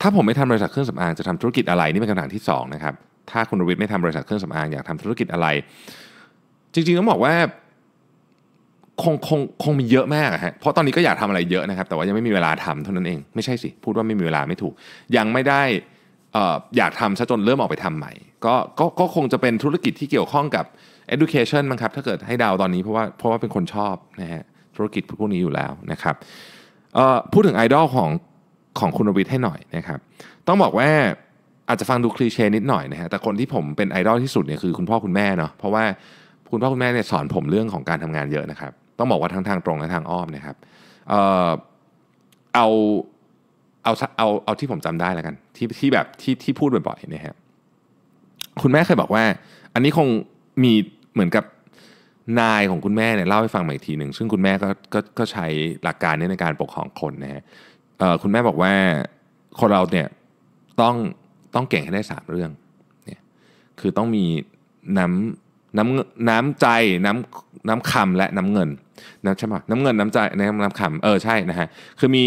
ถ้าผมไม่ทำบริษัทเครื่องสำอาง จะทำธุรกิจอะไร นี่เป็นคำถามที่2นะครับถ้าคุณรวิทย์ไม่ทำบริษัทเครื่องสำอาง อยากทำธุรกิจอะไร จริงๆต้องบอกว่าคงคงคงมีเยอะมากฮะเพราะตอนนี้ก็อยากทำอะไรเยอะนะครับแต่ว่ายังไม่มีเวลาทำเท่านั้นเอง ไม่ใช่สิพูดว่าไม่มีเวลาไม่ถูกยังไม่ได้อยากทำซะจนเริ่มออกไปทำใหม่ก็ก็ก็คงจะเป็นธุรกิจที่เกี่ยวข้องกับ education มั้งครับถ้าเกิดให้ดาวตอนนี้เพราะว่าเพราะว่าเป็นคนชอบนะฮะธุรกิจพวกนี้อยู่แล้วนะครับพูดถึงไอดอลของของคุณวิทย์ให้หน่อยนะครับต้องบอกว่าอาจจะฟังดูคลีเช่นิดหน่อยนะฮะแต่คนที่ผมเป็นไอดอลที่สุดเนี่ยคือคุณพ่อคุณแม่เนาะเพราะว่าคุณพ่อคุณแม่เนี่ยสอนผมเรื่องของการทำงานเยอะนะครับ ต้องบอกว่าทั้งทางตรงและทางอ้อมนะครับ เอาเอาเอาเอาที่ผมจำได้แล้วกันที่ที่แบบที่ที่พูดบ่อยๆนะฮะคุณแม่เคยบอกว่า อันนี้คงมีเหมือนกับนายของคุณแม่เนี่ยเล่าให้ฟังมหอีกทีหนึ่งซึ่งคุณแม่ก็ก็ก็ใช้หลักการนี้ในการปกครองคนนะฮะคุณแม่บอกว่าคนเราเนี่ยต้องต้องเก่งให้ได้3เรื่องเนี่ยคือต้องมีน้ำน้ำน้ำใจน้ำน้ำคำและน้ำเงินนะใช่ป่ะน้ำเงินน้ำใจน้ำน้ำคำเออ ใช่นะฮะคือมี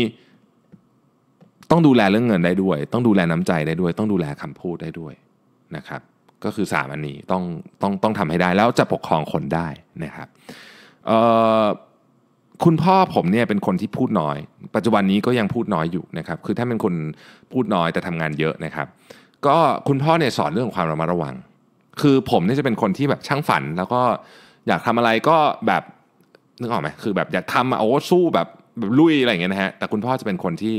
ต้องดูแลเรื่องเงินได้ด้วย ต้องดูแลน้ำใจได้ด้วย ต้องดูแลคำพูดได้ด้วยนะครับ ก็คือ3อันนี้ต้องต้องต้องทำให้ได้แล้วจะปกครองคนได้นะครับคุณพ่อผมเนี่ยเป็นคนที่พูดน้อย ปัจจุบันนี้ก็ยังพูดน้อยอยู่นะครับคือถ้าเป็นคนพูดน้อยแต่ทำงานเยอะนะครับ ก็คุณพ่อเนี่ยสอนเรื่องความระมัดระวัง คือผมเนี่ยจะเป็นคนที่แบบช่างฝันแล้วก็อยากทำอะไรก็แบบนึกออกไหมคือแบบอยากทำโอ้สู้แบบแบบลุยอะไรอย่างเงี้ยนะฮะแต่คุณพ่อจะเป็นคนที่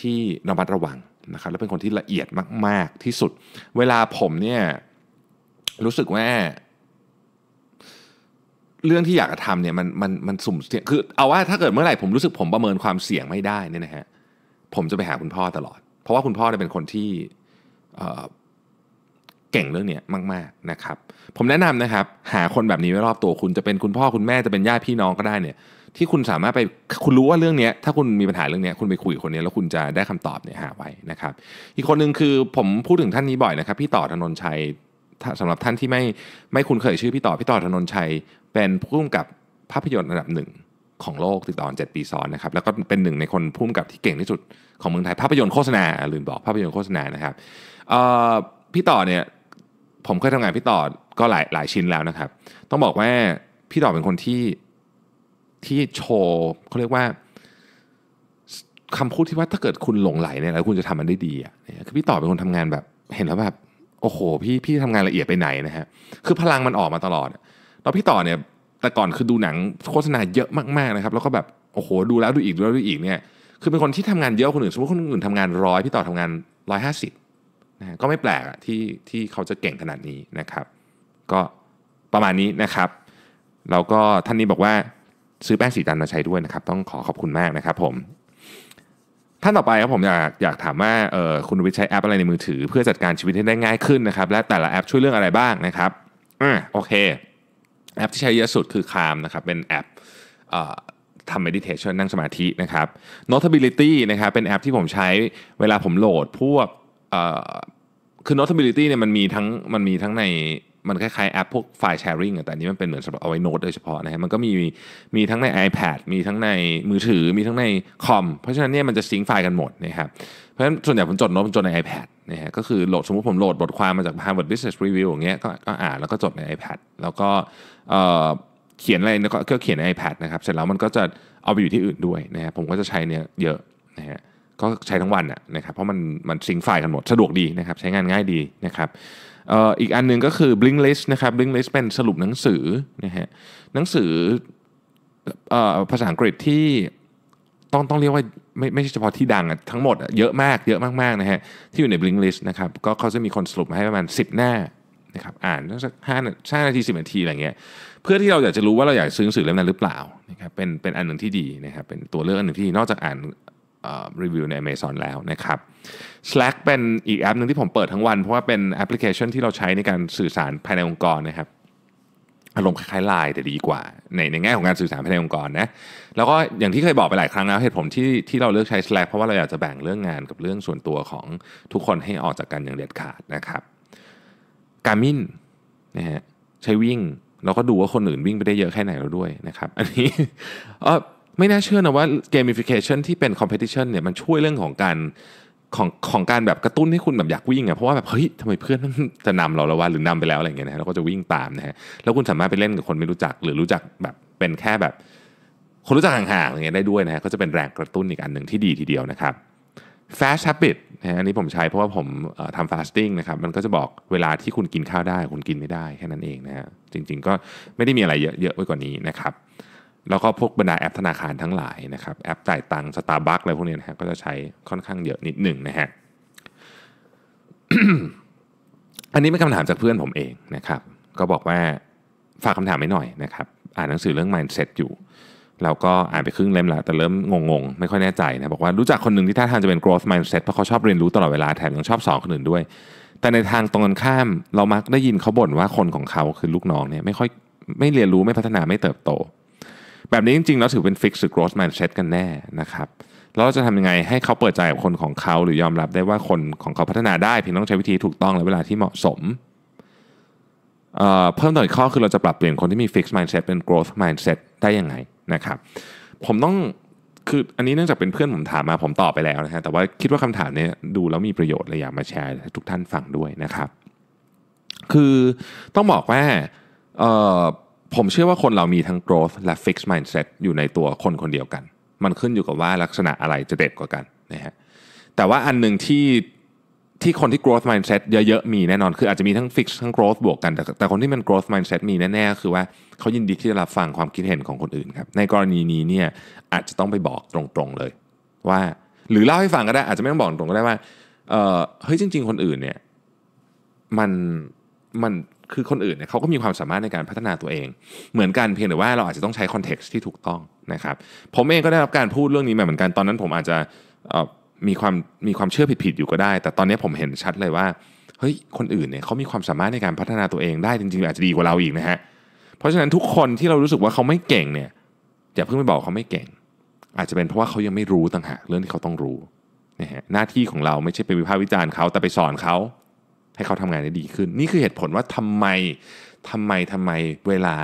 ที่ระมัดระวังนะครับ และเป็นคนที่ละเอียดมาก ๆ ที่สุด เวลาผมเนี่ยรู้สึกว่าเรื่องที่อยากจะทำเนี่ยมันมันมันสุ่มเสี่ยงคือเอาว่าถ้าเกิดเมื่อไหร่ผมรู้สึกผมประเมินความเสี่ยงไม่ได้เนี่ยนะฮะผมจะไปหาคุณพ่อตลอด เพราะว่าคุณพ่อเเป็นคนที่เก่งเรื่องนี้มาก ๆนะครับ ผมแนะนำนะครับ หาคนแบบนี้ไว้รอบตัวคุณจะเป็นคุณพ่อคุณแม่จะเป็นญาติพี่น้องก็ได้เนี่ยที่คุณสามารถไปคุณรู้ว่าเรื่องนี้ถ้าคุณมีปัญหาเรื่องนี้คุณไปคุยกับคนนี้แล้วคุณจะได้คำตอบเนี่ยหาไว้นะครับ อีกคนหนึ่งคือผมพูดถึงท่านนี้บ่อยนะครับ พี่ต่อธนนชัยสำหรับท่านที่ไม่ไม่คุ้นเคยชื่อ พี่ต่อพี่ต่อธนนชัยเป็นผู้กำกับภาพยนตร์ระดับหนึ่งของโลกติดต่อ7ปีซ้อนนะครับ แล้วก็เป็นหนึ่งในคนพุ่มกับที่เก่งที่สุด ของเมืองไทยภาพยนตร์โฆษณาลืมบอกภาพยนตร์โฆษณานะครับพี่ต่อเนี่ยผมเคยทำงานพี่ต่อก็หลายหลายชิ้นแล้วนะครับ ต้องบอกว่าพี่ต่อเป็นคนที่ที่โชว์เขาเรียกว่าคำพูดที่ว่าถ้าเกิดคุณหลงไหลเนี่ยแล้วคุณจะทำมันได้ดีอ่ะคือพี่ต่อเป็นคนทำงานแบบเห็นแล้วแบบโอ้โห พี่พี่ทำงานละเอียดไปไหนนะฮะคือพลังมันออกมาตลอดแล้วพี่ต่อเนี่ยแต่ก่อนคือดูหนังโฆษณาเยอะมากๆนะครับ แล้วก็แบบโอ้โห ดูแล้วดูอีกดูแล้วดูอีกเนี่ยคือเป็นคนที่ทำงานเยอะคนอื่นสมมติคนอื่นทำงานร้อยพี่ต่อทำงานร้อยห้าสิบนะก็ไม่แปลกที่ที่เขาจะเก่งขนาดนี้นะครับ ก็ประมาณนี้นะครับแล้วก็ท่านนี้บอกว่าซื้อแป้งสีดันมาใช้ด้วยนะครับ ต้องขอขอบคุณมากนะครับผม ท่านต่อไปครับผมอยากอยากถามว่าเออคุณวิัยใช้แอปอะไรในมือถือ เพื่อจัดการชีวิตให้ได้ง่ายขึ้นนะครับและแต่ละแอปช่วยเรื่องอะไรบ้างนะครับอ่าโอเค แอปที่ใช้เยอะสุดคือคามนะครับ เป็นแอปทำ meditation นั่งสมาธินะครับ Notability นะครับ เป็นแอปที่ผมใช้เวลาผมโหลดพวกคือ Notability เนี่ยมันมีทั้งมันมีทั้งในมันคล้ายๆ แอปพวกไฟล์แชร์ริงแต่นี้มันเป็นเหมือนสำหรับเอาไว้โน้ตโดยเฉพาะนะฮะมันก็มีมีทั้งใน iPad มีทั้งในมือถือมีทั้งในคอม เพราะฉะนั้นเนี่ยมันจะซิงไฟล์กันหมดนะครับเพราะฉะนั้นส่วนใหญ่ผมจดโน้ตผมจดใน iPad นะฮะก็คือโหลดสมมติผมโหลดบทความมาจาก Harvard Business Review อย่างเงี้ยก็อ่านแล้วก็จดใน iPad แล้วก็เเขียนอะไรก็เขียนใน iPad นะครับเสร็จแล้วมันก็จะเอาไปอยู่ที่อื่นด้วยนะฮะผมก็จะใช้เนี่ยเยอะนะฮะก็ใช้ทั้งวันนะครับเพราะมันมันซิงไฟล์กันหมดสะดวกดีนะครับใช้งานง่ายดีนะครับอีกอันหนึ่งก็คือ Blink List นะครับ Blink List เป็นสรุปหนังสือนะฮะหนังสือภาษาอังกฤษที่ต้องต้องเรียกว่าไม่ไม่ใช่เฉพาะที่ดังอะทั้งหมดเยอะมากเยอะมากๆนะฮะที่อยู่ใน Blink List นะครับก็เขาจะมีคนสรุปมาให้ประมาณ 10 หน้านะครับอ่านสักห้าห้านาทีสิบนาทีอะไรเงี้ยเพื่อที่เราอยากจะรู้ว่าเราอยากซื้อหนังสือเล่มนั้นหรือเปล่านะครับเป็นเป็นอันหนึ่งที่ดีนะครับเป็นตัวเลือกอันหนึ่งที่นอกจากอ่านรีวิวใน Amazon แล้วนะครับ Slack เป็นอีกแอปหนึ่งที่ผมเปิดทั้งวันเพราะว่าเป็นแอปพลิเคชันที่เราใช้ในการสื่อสารภายในองค์กรนะครับอารมณ์คล้ายๆไลน์แต่ดีกว่า ในในแง่ของการสื่อสารภายในองค์กรนะแล้วก็อย่างที่เคยบอกไปหลายครั้งแล้วเหตุผลที่ที่เราเลือกใช้ Slack เพราะว่าเราอยากจะแบ่งเรื่องงานกับเรื่องส่วนตัวของทุกคนให้ออกจากกันอย่างเด็ดขาดนะครับการมินนะฮะใช้วิ่งเราก็ดูว่าคนอื่นวิ่งไปได้เยอะแค่ไหนเราด้วยนะครับอันนี้ไม่น่าเชื่อนะว่าเกมฟิเคชันที่เป็นคอมเพติชันเนี่ยมันช่วยเรื่องของการของของการแบบกระตุ้นให้คุณแบบอยากวิ่งอะ่ะเพราะว่าแบบเฮ้ยทำไมเพื่อนจะนำเราแล้ววะหรือนำไปแล้วอะไรเงี้ยนะเราก็จะวิ่งตามนะฮะแล้วคุณสามารถไปเล่นกับคนไม่รู้จัก หรือรู้จักแบบเป็นแค่แบบ คนรู้จักห่างๆอย่างเงี้ยได้ด้วยนะฮะก็จะเป็นแรงกระตุ้นอีกอันหนึ่งที่ดีทีเดียวนะครับ fast habit นะอันนี้ผมใช้เพราะว่าผมทำ fasting นะครับ มันก็จะบอกเวลาที่คุณกินข้าวได้ คุณกินไม่ได้แค่นั้นเองนะฮะจริง ๆ ก็ไม่ได้มีอะไรเยอะๆไว้กว่านี้นะครับแล้วก็พวกบรรดาแอปธนาคารทั้งหลายนะครับแอปจ่ายตังค์สตาร์บัคอะไรพวกนี้นะฮะก็จะใช้ค่อนข้างเยอะนิดหนึ่งนะฮะอันนี้เป็นคำถามจากเพื่อนผมเองนะครับก็บอกว่าฝากคำถามไว้หน่อยนะครับอ่านหนังสือเรื่อง mindset อยู่เราก็อ่านไปครึ่งเล่มแล้วแต่เริ่มงงๆ ไม่ค่อยแน่ใจนะบอกว่ารู้จักคนหนึ่งที่ท่าทางจะเป็น growth mindset เพราะเขาชอบเรียนรู้ตลอดเวลาแถมยังชอบสอนคนอื่นด้วย แต่ในทางตรงกันข้ามเรามักได้ยินเขาบ่นว่าคนของเขาคือลูกน้องเนี่ยไม่ค่อยไม่เรียนรู้ไม่พัฒนาไม่เติบโตแบบนี้จริงๆ เราถือเป็นฟิกซ์กรอสแมนเช m กันแน่นะครับเราจะทำยังไงให้เขาเปิดใจกับคนของเขา หรือยอมรับได้ว่าคนของเขาพัฒนาได้ เพียงต้องใช้วิธีถูกต้องและเวลาที่เหมาะสมเเพิ่มเติมอีกข้อคือเราจะปรับเปลี่ยนคนที่มีิกซ์ d m i n เ s e ตเป็นกรอส t มน i n d s ตได้ยังไงนะครับผมต้อง คืออันนี้เนื่องจากเป็นเพื่อนผมถามมาผมตอบไปแล้วนะฮะแต่ว่าคิดว่าคำถามนี้ดูแล้วมีประโยชน์เลยอยากมาแชร์ทุกท่านฟังด้วยนะครับ คือต้องบอกว่าผมเชื่อว่าคนเรามีทั้ง growth และ fixed mindset อยู่ในตัวคนคนเดียวกัน มันขึ้นอยู่กับว่าลักษณะอะไรจะเด็ดกว่ากันนะฮะแต่ว่าอันหนึ่งที่ ที่คนที่ growth mindset เยอะๆ มีแน่นอนคือ อาจจะมีทั้ง fix ทั้ง growth บวกกัน แต่แต่คนที่มัน growth mindset มีแน่ๆ คือว่าเขายินดีที่จะรับฟังความคิดเห็นของคนอื่นครับในกรณีนี้เนี่ยอาจจะต้องไปบอกตรงๆเลย ว่าหรือเล่าให้ฟังก็ได้ อาจจะไม่ต้องบอกตรงก็ได้ว่าเออเฮ้ยจริง ๆคนอื่นเนี่ยมันมันคือคนอื่นเนี่ยเขาก็มีความสามารถในการพัฒนาตัวเอง เหมือนกันเพียงแต่ว่าเราอาจจะต้องใช้ คอนเท็กซ์ที่ถูกต้องนะครับผมเองก็ได้รับการพูดเรื่องนี้มาเหมือนกันตอนนั้นผมอาจจะมีความมีความเชื่อผิดๆอยู่ก็ได้ แต่ตอนนี้ผมเห็นชัดเลยว่าเฮ้ยคนอื่นเนี่ยเขามีความสามารถในการพัฒนาตัวเอง ได้จริงๆอาจจะดี กว่าเราอีกนะฮะเพราะฉะนั้นทุกคนที่เรารู้สึกว่าเขาไม่เก่งเนี่ยอย่าเพิ่งไปบอกเขาไม่เก่ง อาจจะเป็นเพราะว่าเขายังไม่รู้ต่างหากเรื่องที่เขาต้องรู้นะฮะหน้าที่ของเราไม่ใช่ไปวิพากษ์วิจารณ์เขาแต่ไปสอนเขาให้เขาทำงานได้ดีขึ้น นี่คือเหตุผลว่าทำไมทำไมทำไมเวลา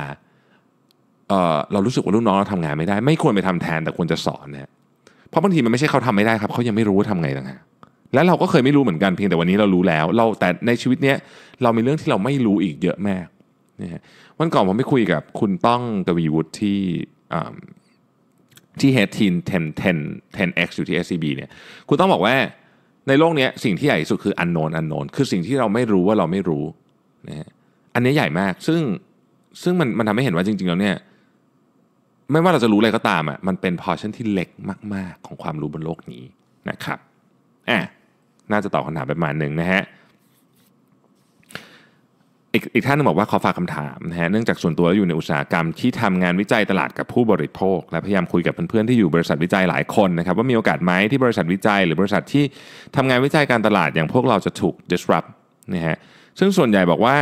เเรารู้สึกว่าลูกน้องเราทำงานไม่ได้ ไม่ควรไปทำแทนแต่ควรจะสอนนะเพราะบางทีมันไม่ใช่เขาทำไม่ได้ครับ เขายังไม่รู้ว่าทำไงต่างหากและเราก็เคยไม่รู้เหมือนกันเพียงแต่วันนี้เรารู้แล้ว เราแต่ในชีวิตเนี้ยเรามีเรื่องที่เราไม่รู้อีกเยอะมากนะฮะวันก่อนผมไปคุยกับ คุณต้องกวีวุฒิที่ที่ฮดทีนเทน10 10 10 X อยู่ที่เอีบีเนี่ยคุณต้องบอกว่าในโลกนี้สิ่งที่ใหญ่สุดคืออันโนนอันโนนคือสิ่งที่เราไม่รู้ว่าเราไม่รู้นะอันนี้ใหญ่มากซึ่งซึ่งมันมันทำให้เห็นว่าจริงๆ แล้วเนี่ยไม่ว่าเราจะรู้อะไรก็ตามอ่ะมันเป็นพอชั่นที่เล็กมากๆ ของความรู้บนโลกนี้นะครับอ่ะน่าจะตอบคำถามประมาณหนึ่งนะฮะอีกท่านบอกว่าขอฝากคำถามนะฮะ เนื่องจากส่วนตัวอยู่ในอุตสาหกรรมที่ทำงานวิจัยตลาดกับผู้บริโภค และพยายามคุยกับเพื่อนๆที่อยู่บริษัทวิจัยหลายคนนะครับว่ามีโอกาสไหมที่บริษัทวิจัย หรือบริษัทที่ทำงานวิจัยการตลาดอย่างพวกเราจะถูก disrupt นะฮะ ซึ่งส่วนใหญ่บอกว่า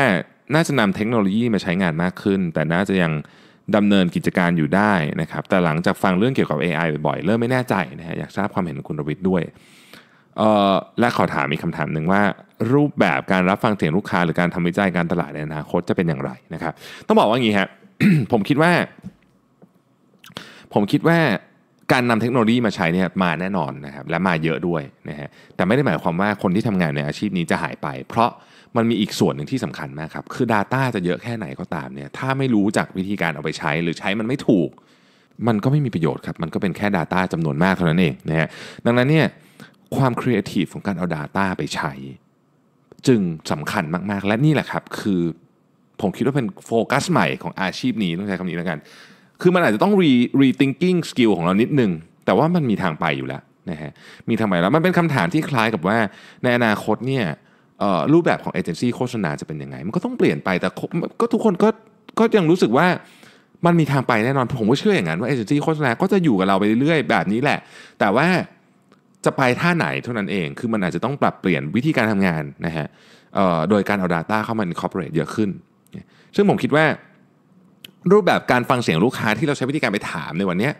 น่าจะนำเทคโนโลยีมาใช้งานมากขึ้น แต่น่าจะยังดำเนินกิจการอยู่ได้นะครับแต่หลังจากฟังเรื่องเกี่ยวกับ AI บ่อยๆเริ่มไม่แน่ใจนะฮะอยากทราบความเห็นของคุณรวิทย์ด้วยและขอถามมีคำถามหนึ่งว่า รูปแบบการรับฟังเสียงลูกค้า หรือการทำวิจัยการตลาดในอนาคตจะเป็นอย่างไรนะครับต้องบอกว่างี้ฮะผมคิดว่า ผมคิดว่าการนำเทคโนโลยีมาใช้เนี่ยมาแน่นอนนะครับและมาเยอะด้วยนะฮะแต่ไม่ได้หมายความว่าคนที่ทำงานในอาชีพนี้จะหายไป เพราะมันมีอีกส่วนหนึ่งที่สำคัญมากครับ คือ Data จะเยอะแค่ไหนก็ตามเนี่ยถ้าไม่รู้จักวิธีการเอาไปใช้ หรือใช้มันไม่ถูก มันก็ไม่มีประโยชน์ครับมันก็เป็นแค่ Data จำนวนมากเท่านั้นเองนะฮะดังนั้นเนี่ยความครีเอทีฟของการเอา Data ไปใช้ จึงสำคัญมาก ๆ และนี่แหละครับ คือผมคิดว่าเป็นโฟกัสใหม่ของอาชีพนี้ต้องใช้คำนี้แล้วกัน คือมันอาจจะต้องรีรีทิงกิ้งสกิลของเรานิดนึง แต่ว่ามันมีทางไปอยู่แล้วนะฮะมีทางไปแล้วมันเป็นคำถามที่คล้ายกับว่าในอนาคตเนี่ยรูปแบบของเอเจนซี่โฆษณาจะเป็นยังไงมันก็ต้องเปลี่ยนไปแต่ก็ทุกคนก็ก็ยังรู้สึกว่ามันมีทางไปแน่นอนผมก็เชื่ออย่างนั้นว่าเอเจนซี่โฆษณาก็จะอยู่กับเราไปเรื่อยๆแบบนี้แหละ แต่ว่าจะไปท่าไหนเท่านั้นเอง คือมันอาจจะต้องปรับเปลี่ยนวิธีการทำงานนะฮะโดยการเอา Data เข้ามา incorporate เยอะขึ้น ซึ่งผมคิดว่า รูปแบบการฟังเสียงลูกค้าที่เราใช้วิธีการไปถามในวันนี้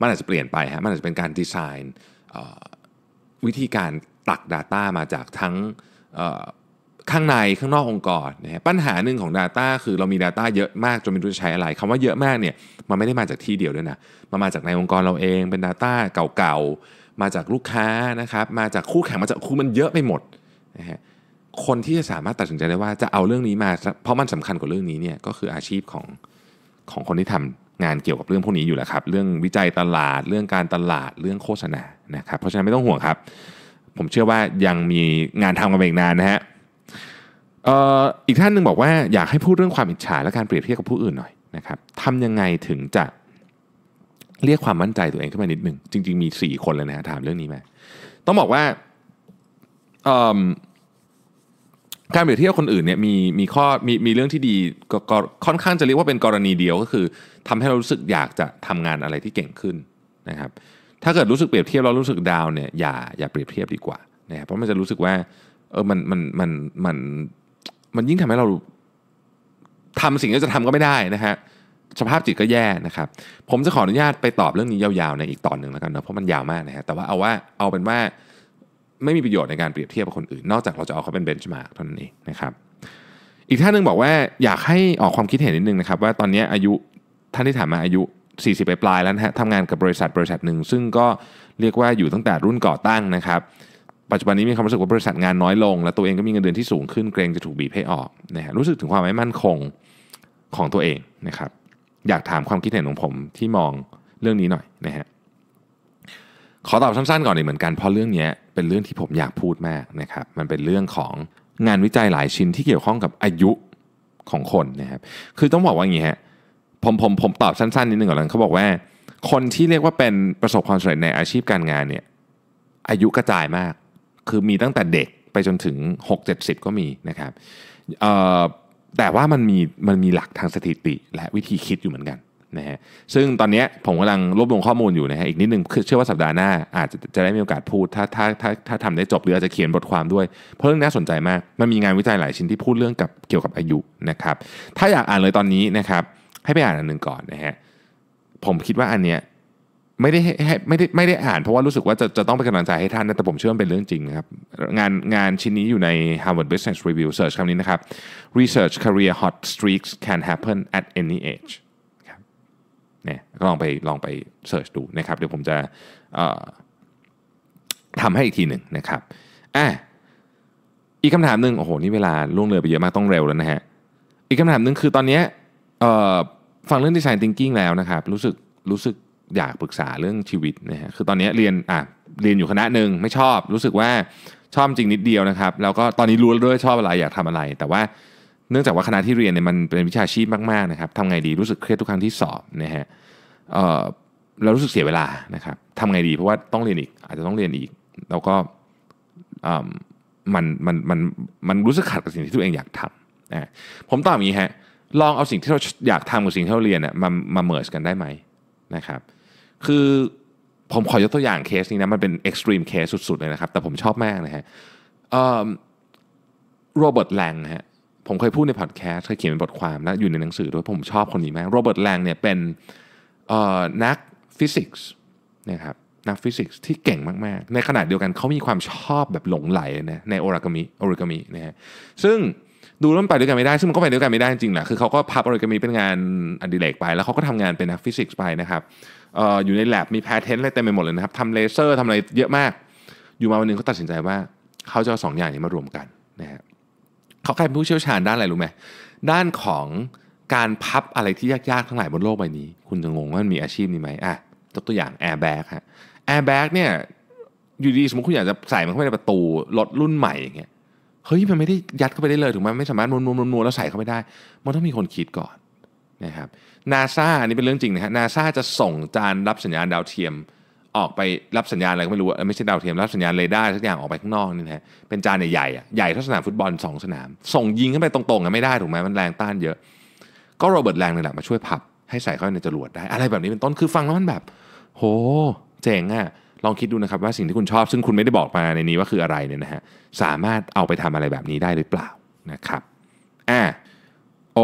มันอาจจะเปลี่ยนไปฮะ มันอาจจะเป็นการดีไซน์วิธีการตัก Data มาจากทั้งข้างในข้างนอกองค์กรนะฮะ ปัญหาหนึ่งของ Data คือเรามี Data เยอะมาก จนไม่รู้จะใช้อะไรคำว่าเยอะมากเนี่ยมันไม่ได้มาจากที่เดียวด้วยนะมันมาจากในองค์กรเราเองเป็น Data เก่ามาจากลูกค้านะครับ มาจากคู่แข่งมาจากคู่มันเยอะไปหมดนะฮะคนที่จะสามารถตัดสินใจได้ว่าจะเอาเรื่องนี้มา เพราะมันสำคัญกว่าเรื่องนี้เนี่ยก็คืออาชีพของของคนที่ทำงานเกี่ยวกับเรื่องพวกนี้อยู่แหละครับเรื่องวิจัยตลาดเรื่องการตลาดเรื่องโฆษณานะครับ เพราะฉะนั้นไม่ต้องห่วงครับ ผมเชื่อว่ายังมีงานทำกันอีกนานนะฮะอีกท่านหนึ่งบอกว่าอยากให้พูดเรื่องความอิจฉาและการเปรียบเทียบกับผู้อื่นหน่อยนะครับทำยังไงถึงจะเรียกความมั่นใจตัวเองขึ้นมานิดหนึ่งจริงๆมี4คนเลยนะถามเรื่องนี้มาต้องบอกว่าการเปรียบเทียบคนอื่นเนี่ยมีมีข้อมีมีเรื่องที่ดีก็ค่อนข้างจะเรียกว่าเป็นกรณีเดียวก็คือ ทำให้เรารู้สึกอยากจะทำงานอะไรที่เก่งขึ้นนะครับ ถ้าเกิดรู้สึกเปรียบเทียบเรารู้สึกดาวเนี่ยอย่าอย่าเปรียบเทียบดีกว่านะครับเพราะมันจะรู้สึกว่าเออมันมันมันมันมันยิ่งทำให้เราทำสิ่งที่จะทำก็ไม่ได้นะฮะเสภาพจิตก็แย่นะครับ ผมจะขออนุญาตไปตอบเรื่องนี้ยาวๆในอีกตอนหนึ่งแล้วกันเนาะเพราะมันยาวมากนะฮะแต่ว่าเอาว่าเอาเป็นว่าไม่มีประโยชน์ในการเปรียบเทียบกับคนอื่น นอกจากเราจะเอาเขาเป็นเบนช์มาร์กเท่านั้นเองนะครับ อีกท่านหนึ่งบอกว่าอยากให้ออกความคิดเห็นนิดนึงนะครับ ว่าตอนนี้อายุท่านที่ถามมาอายุ40ปลายแล้วนะฮะทำงานกับบริษัทบริษัทหนึ่งซึ่งก็เรียกว่าอยู่ตั้งแต่รุ่นก่อตั้งนะครับ ปัจจุบันนี้มีความรู้สึกว่าบริษัทงานน้อยลง และตัวเองก็มีเงินเดือนที่สูงขึ้นเกรงจะถูกบีบให้ออกนะฮะรู้สึกถึงความไม่มั่นคงของตัวเองนะครับอยากถามความคิดเห็นของผมที่มองเรื่องนี้หน่อยนะฮะ ขอตอบสั้นๆก่อนเลยเหมือนกันเพราะเรื่องนี้เป็นเรื่องที่ผมอยากพูดมากนะครับ มันเป็นเรื่องของงานวิจัยหลายชิ้นที่เกี่ยวข้องกับอายุของคนนะครับคือต้องบอกว่าอย่างนี้ฮะผมผมผมตอบสั้นๆนิดนึงก่อนเลยเขาบอกว่า คนที่เรียกว่าเป็นประสบความสำเร็จในอาชีพการงานเนี่ยอายุกระจายมาก คือมีตั้งแต่เด็กไปจนถึง6 70 ก็มีนะครับแต่ว่ามันมีมันมีหลักทางสถิติและวิธีคิดอยู่เหมือนกันนะฮะซึ่งตอนนี้ผมกำลังรวบรวมข้อมูลอยู่นะฮะอีกนิดนึงคือเชื่อว่าสัปดาห์หน้า อาจจะจะได้มีโอกาสพูด ถ้าถ้าถ้าถ้าทำได้จบหรืออาจจะเขียนบทความด้วย เพราะเรื่องนี้สนใจมาก มันมีงานวิจัยหลายชิ้นที่พูดเรื่องกับเกี่ยวกับอายุนะครับถ้าอยากอ่านเลยตอนนี้นะครับให้ไปอ่านอันหนึ่งก่อนนะฮะผมคิดว่าอันเนี้ยไม่ได้ให้ไม่ได้ไม่ได้อ่านเพราะว่ารู้สึกว่าจะจะต้องเป็นกำลังใจให้ท่านนะแต่ผมเชื่อมันเป็นเรื่องจริงครับงานงานชิ้นนี้อยู่ใน Harvard Business Review Search คำนี้นะครับ Research Career Hot Streaks Can Happen at Any Age ครับเนี่ยก็ลองไปลองไปเ e ิร์ชดูนะครับ เดี๋ยวผมจะทำให้อีกทีหนึ่งนะครับอ่ะอีกคำถามหนึ่งโอ้โห นี่เวลาล่วงเลยไปเยอะมากต้องเร็วแล้วนะฮะอีกคำถามหนึ่งคือตอนนี้ฟังเรื่องดีไซน์ h ิงกิ้งแล้วนะครับรู้สึกรู้สึกอยากปรึกษาเรื่องชีวิตนะฮะ คือตอนนี้เรียน อ่ะ เรียนอยู่คณะหนึ่งไม่ชอบ รู้สึกว่าชอบจริงนิดเดียวนะครับ แล้วก็ตอนนี้รู้ด้วยชอบอะไร อยากทำอะไร แต่ว่าเนื่องจากว่าคณะที่เรียนเนี่ยมันเป็นวิชาชีพมากๆนะครับทำไงดี รู้สึกเครียดทุกครั้งที่สอบนะฮะเออเรารู้สึกเสียเวลานะครับทำไงดี เพราะว่าต้องเรียนอีก อาจจะต้องเรียนอีก แล้วก็มัน มัน มัน มันรู้สึกขัดกับสิ่งที่ตัวเองอยากทำนะผมตอบอย่างนี้ฮะ ลองเอาสิ่งที่เราอยากทำกับสิ่งที่เราเรียนเนี่ยมามาเมิร์ชกันได้ไหมนะครับคือผมขอยกตัวอย่างเคสนี้นะ มันเป็นเอ็กซ์ตรีมเคสสุดๆเลยนะครับแต่ผมชอบมากนะฮะโรเบิร์ตแลงฮะผมเคยพูดในพอดแคสต์เคยเขียนเป็นบทความแล้วอยู่ในหนังสือด้วยผมชอบคนนี้มากโรเบิร์ตแลงเนี่ยเป็นนักฟิสิกส์นะครับนักฟิสิกส์ที่เก่งมากๆ ในขณะเดียวกันเขามีความชอบแบบหลงไหลนะในโอริกามิโอริกามินะฮะซึ่งดูรลวมนไปด้วยกันไม่ได้ ซึ่งมันก็ไปด้วยกันไม่ได้จริงแหละคือเขาก็พับโอริกามิเป็นงานอดิเรกไป แล้วเขาก็ทำงานเป็นนักฟิสิกส์ไปนะครับอยู่ในแลบมีแพทเทนต์อะไรเต็มไปหมดเลยนะครับทำเลเซอร์ทำอะไรเยอะมาก อยู่มาวันนึงเขาตัดสินใจว่าเขาจะเอาสองอย่างนี้มารวมกันนะฮะเขาใครเป็นผู้เชี่ยวชาญด้านอะไรรู้ไหม ด้านของการพับอะไรที่ยากๆทั้งหลายบนโลกใบนี้ คุณจะงงว่ามันมีอาชีพนี้ไหมอ่ะยกตัวอย่างแอร์แบ็กฮะ แอร์แบ็กเนี่ยอยู่ดีสมมติคุณอยากจะใส่มันเข้าไปในประตูรถรุ่นใหม่อย่างเงี้ย เฮ้ยมันไม่ได้ยัดเข้าไปได้เลยถูกไหมไม่สามารถม้วนๆแล้วใส่เข้าไปได้ มันต้องมีคนคิดก่อนนะครับนาซาอันนี้เป็นเรื่องจริงนะฮะนาซาจะส่งจานรับสัญญาณดาวเทียม ออกไปรับสัญญาณอะไรก็ไม่รู้ไม่ใช่ดาวเทียม รับสัญญาณเรดาร์สักอย่างออกไปข้างนอกนี่นะฮะเป็นจานใหญ่ๆใหญ่เท่าสนามฟุตบอล2สนามส่งยิงขึ้นไปตรงๆกันไม่ได้ถูกไหมมันแรงต้านเยอะ ก็โรเบิร์ตแรงนี่แหละมาช่วยพับให้ใส่เข้าในจรวดได้ อะไรแบบนี้เป็นต้นคือฟังแล้วมันแบบ โหเจ๋งอะ่ะลองคิดดูนะครับว่าสิ่งที่คุณชอบซึ่งคุณไม่ได้บอกมาในนี้ว่าคืออะไรเนี่ยนะฮะสามารถเอาไปทำอะไรแบบนี้ได้หรือเปล่านะครับอ่าโอ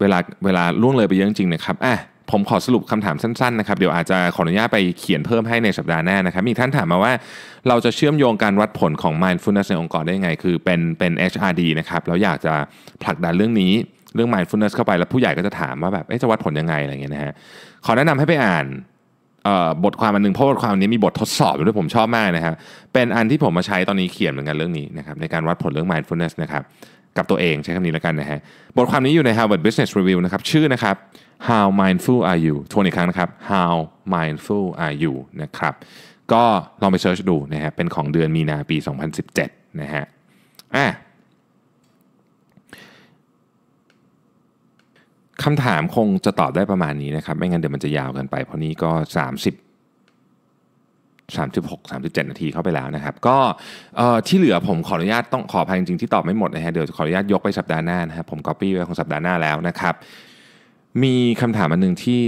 เวลาเวลาล่วงเลยไปเยอะจริงๆนะครับ อ่ะ ผมขอสรุปคำถามสั้นๆนะครับ เดี๋ยวอาจจะขออนุญาตไปเขียนเพิ่มให้ในสัปดาห์หน้านะครับ มีท่านถามมาว่าเราจะเชื่อมโยงการวัดผลของ mindfulness ในองค์กรได้ไง คือเป็นเป็น HRD นะครับแล้วอยากจะผลักดันเรื่องนี้เรื่อง mindfulness เข้าไปแล้วผู้ใหญ่ก็จะถามว่าแบบจะวัดผลยังไงอะไรเงี้ยนะฮะ ขอแนะนำให้ไปอ่านบทความอันนึงเพราะบทความนี้มีบททดสอบด้วยผมชอบมากนะครับ เป็นอันที่ผมมาใช้ตอนนี้เขียนเหมือนกันเรื่องนี้นะครับในการวัดผลเรื่อง mindfulness นะครับกับตัวเองใช้คำนี้แล้วกันนะฮะบทความนี้อยู่ใน Harvard Business Review นะครับ ชื่อนะครับ How mindful are you ทวนอีกครั้งนะครับ How mindful are you นะครับ ก็ลองไปเชิร์ชดูนะฮะเป็นของเดือนมีนาปี 2017 นะฮะอ่ะคำถามคงจะตอบได้ประมาณนี้นะครับ ไม่งั้นเดี๋ยวมันจะยาวเกินไป เพราะนี้ก็ 30 36 37 นาทีเข้าไปแล้วนะครับก็ที่เหลือผมขออนุญาตต้องขออภัยจริงๆ ที่ตอบไม่หมดนะฮะเดี๋ยวขออนุญาตยกไปสัปดาห์หน้านะครับ ผมก๊อปปี้ไว้ของสัปดาห์หน้าแล้วนะครับ มีคำถามอันหนึ่งที่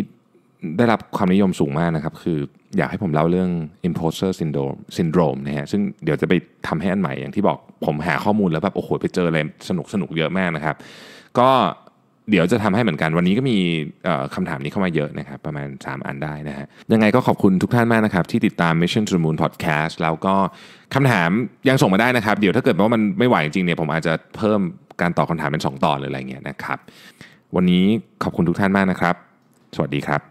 ได้รับความนิยมสูงมากนะครับคือ อยากให้ผมเล่าเรื่อง imposter syndrome syndrome นะฮะซึ่งเดี๋ยวจะไปทำให้อันใหม่อย่างที่บอกผมหาข้อมูลแล้วแบบโอ้โหไปเจออะไรสนุกสนุกเยอะมากนะครับ ก็เดี๋ยวจะทำให้เหมือนกันวันนี้ก็มีคำถามนี้เข้ามาเยอะนะครับประมาณ 3 อันได้นะฮะยังไงก็ขอบคุณทุกท่านมากนะครับ ที่ติดตาม Mission to the Moon Podcast แล้วก็คำถามยังส่งมาได้นะครับ เดี๋ยวถ้าเกิดว่ามันไม่ไหวจริงเนี่ยผมอาจจะเพิ่มการตอบคำถามเป็น 2ตอนหรืออะไรเงี้ยนะครับ วันนี้ขอบคุณทุกท่านมากนะครับ สวัสดีครับ